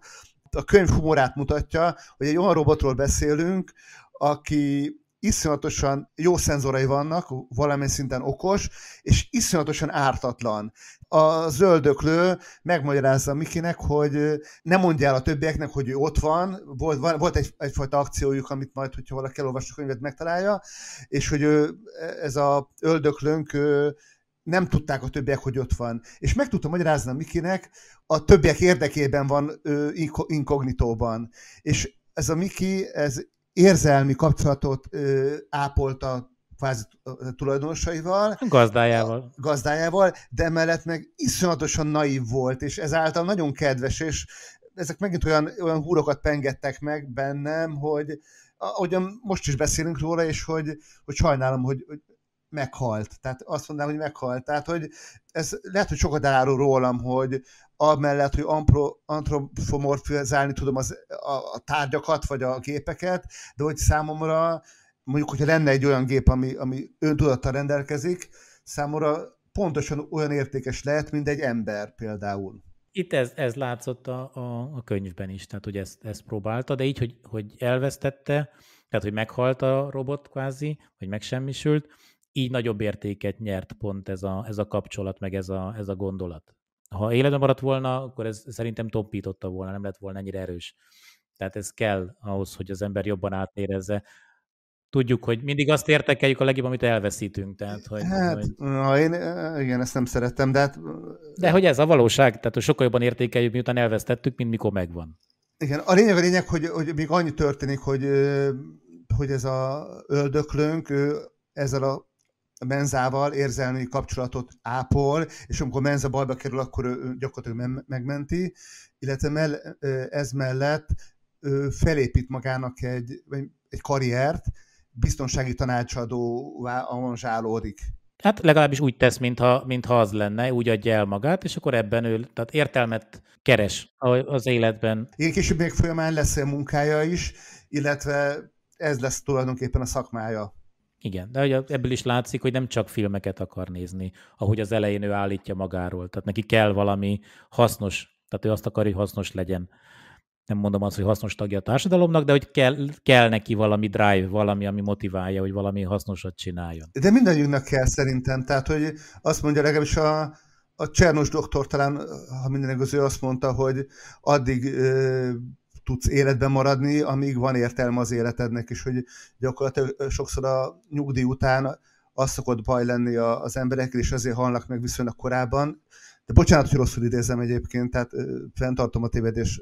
a könyv humorát mutatja, hogy egy olyan robotról beszélünk, aki iszonyatosan jó szenzorai vannak, valamely szinten okos, és iszonyatosan ártatlan. A zöldöklő megmagyarázza Mikinek, hogy ne mondjál a többieknek, hogy ő ott van, volt, volt egy, egyfajta akciójuk, amit majd, hogyha valaki elolvassa a könyvet, megtalálja, és hogy ő, ez a öldöklőnk ő, nem tudták a többiek, hogy ott van. És meg tudtam magyarázni a Mikinek, a többiek érdekében van ő, inkognitóban. És ez a Miki, ez érzelmi kapcsolatot ö, a kvázi tulajdonosaival. Gazdájával. Gazdájával, de emellett meg iszonyatosan naív volt, és ezáltal nagyon kedves, és ezek megint olyan, olyan húrokat pengettek meg bennem, hogy ahogyan most is beszélünk róla, és hogy, hogy sajnálom, hogy, hogy meghalt. Tehát azt mondanám, hogy meghalt. Tehát, hogy ez lehet, hogy sokat elárul rólam, hogy amellett, hogy ampro, antropomorfizálni tudom az, a, a tárgyakat, vagy a gépeket, de hogy számomra, mondjuk, hogyha lenne egy olyan gép, ami, ami öntudattal rendelkezik, számomra pontosan olyan értékes lehet, mint egy ember például. Itt ez, ez látszott a, a, a könyvben is, tehát hogy ezt, ezt próbálta, de így, hogy, hogy elvesztette, tehát hogy meghalt a robot kvázi, vagy megsemmisült, így nagyobb értéket nyert pont ez a, ez a kapcsolat, meg ez a, ez a gondolat ha életben maradt volna, akkor ez szerintem topította volna, nem lett volna ennyire erős. Tehát ez kell ahhoz, hogy az ember jobban átérezze. Tudjuk, hogy mindig azt értekeljük a legjobb, amit elveszítünk. Tehát, hogy, hát, hogy... Na, én igen, ezt nem szerettem, de hát... De hogy ez a valóság, tehát hogy sokkal jobban értékeljük, miután elvesztettük, mint mikor megvan. Igen, a lényeg a lényeg, hogy, hogy még annyi történik, hogy, hogy ez a öldöklőnk, ő ezzel a Menzával érzelmi kapcsolatot ápol, és amikor Menza bajba kerül, akkor ő gyakorlatilag megmenti, illetve mell- ez mellett felépít magának egy, egy karriert, biztonsági tanácsadóvá avanzsálódik. Hát legalábbis úgy tesz, mintha, mintha az lenne, úgy adja el magát, és akkor ebben ő tehát értelmet keres az életben. Igen, később még folyamán lesz a munkája is, illetve ez lesz tulajdonképpen a szakmája. Igen, de hogy ebből is látszik, hogy nem csak filmeket akar nézni, ahogy az elején ő állítja magáról. Tehát neki kell valami hasznos, tehát ő azt akar, hogy hasznos legyen. Nem mondom azt, hogy hasznos tagja a társadalomnak, de hogy kell, kell neki valami drive, valami, ami motiválja, hogy valami hasznosat csináljon. De mindannyiunknak kell szerintem. Tehát, hogy azt mondja legalábbis a, a Csernos doktor talán, ha minden igaz, ő azt mondta, hogy addig ö, tudsz életben maradni, amíg van értelme az életednek, és hogy gyakorlatilag sokszor a nyugdíj után az szokott baj lenni az emberek, és azért halnak meg viszonylag korábban. De bocsánat, hogy rosszul idézem egyébként, tehát fenntartom a tévedés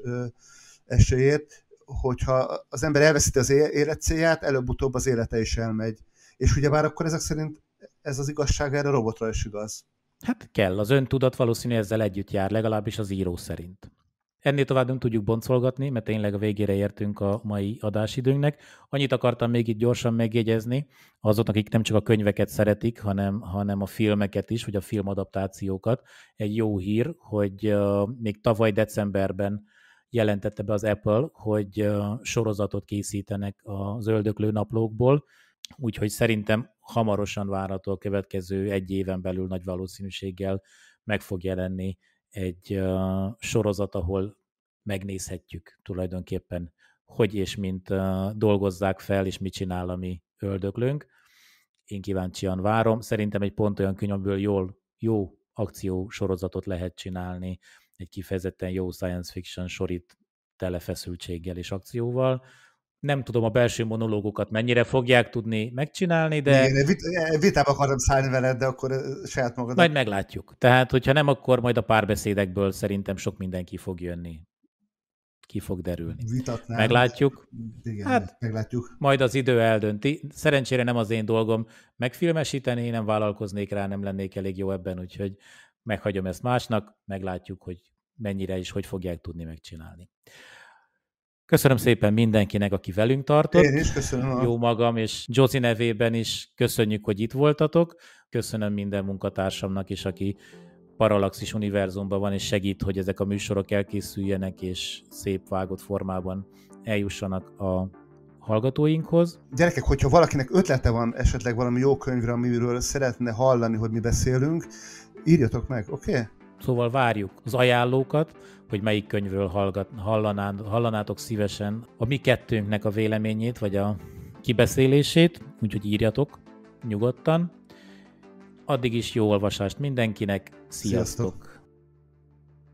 esélyét, hogyha az ember elveszíti az élet célját, előbb-utóbb az élete is elmegy. És ugyebár akkor ezek szerint ez az igazság erre a robotra is igaz. Hát kell, az öntudat valószínű ezzel együtt jár, legalábbis az író szerint. Ennél tovább nem tudjuk boncolgatni, mert tényleg a végére értünk a mai adásidőnknek. Annyit akartam még itt gyorsan megjegyezni azoknak, akik nem csak a könyveket szeretik, hanem, hanem a filmeket is, vagy a filmadaptációkat. Egy jó hír, hogy még tavaly decemberben jelentette be az Apple, hogy sorozatot készítenek a zöldöklő naplókból, úgyhogy szerintem hamarosan várható a következő egy éven belül nagy valószínűséggel meg fog jelenni egy uh, sorozat, ahol megnézhetjük tulajdonképpen, hogy és mint uh, dolgozzák fel, és mit csinál a mi öldöklünk. Én kíváncsian várom. Szerintem egy pont olyan könyv, amiből jól, jó akció sorozatot lehet csinálni, egy kifejezetten jó science fiction sorit telefeszültséggel és akcióval nem tudom a belső monológokat mennyire fogják tudni megcsinálni, de... Igen, vit- vitába akarom szállni veled, de akkor saját magad. Majd meglátjuk. Tehát, hogyha nem, akkor majd a párbeszédekből szerintem sok mindenki fog jönni. Ki fog derülni. Vitatnám. Meglátjuk. Igen, hát, meglátjuk. Majd az idő eldönti. Szerencsére nem az én dolgom megfilmesíteni, én nem vállalkoznék rá, nem lennék elég jó ebben, úgyhogy meghagyom ezt másnak, meglátjuk, hogy mennyire és hogy fogják tudni megcsinálni. Köszönöm szépen mindenkinek, aki velünk tartott. Én is köszönöm. Jó magam, és Josi nevében is köszönjük, hogy itt voltatok. Köszönöm minden munkatársamnak is, aki Paralaxis univerzumban van, és segít, hogy ezek a műsorok elkészüljenek, és szép vágott formában eljussanak a hallgatóinkhoz. Gyerekek, hogyha valakinek ötlete van esetleg valami jó könyvre, amiről szeretne hallani, hogy mi beszélünk, írjatok meg, oké? Okay? Szóval várjuk az ajánlókat, hogy melyik könyvről hallgat, hallanád, hallanátok szívesen a mi kettőnknek a véleményét, vagy a kibeszélését, úgyhogy írjatok nyugodtan. Addig is jó olvasást mindenkinek, sziasztok! sziasztok.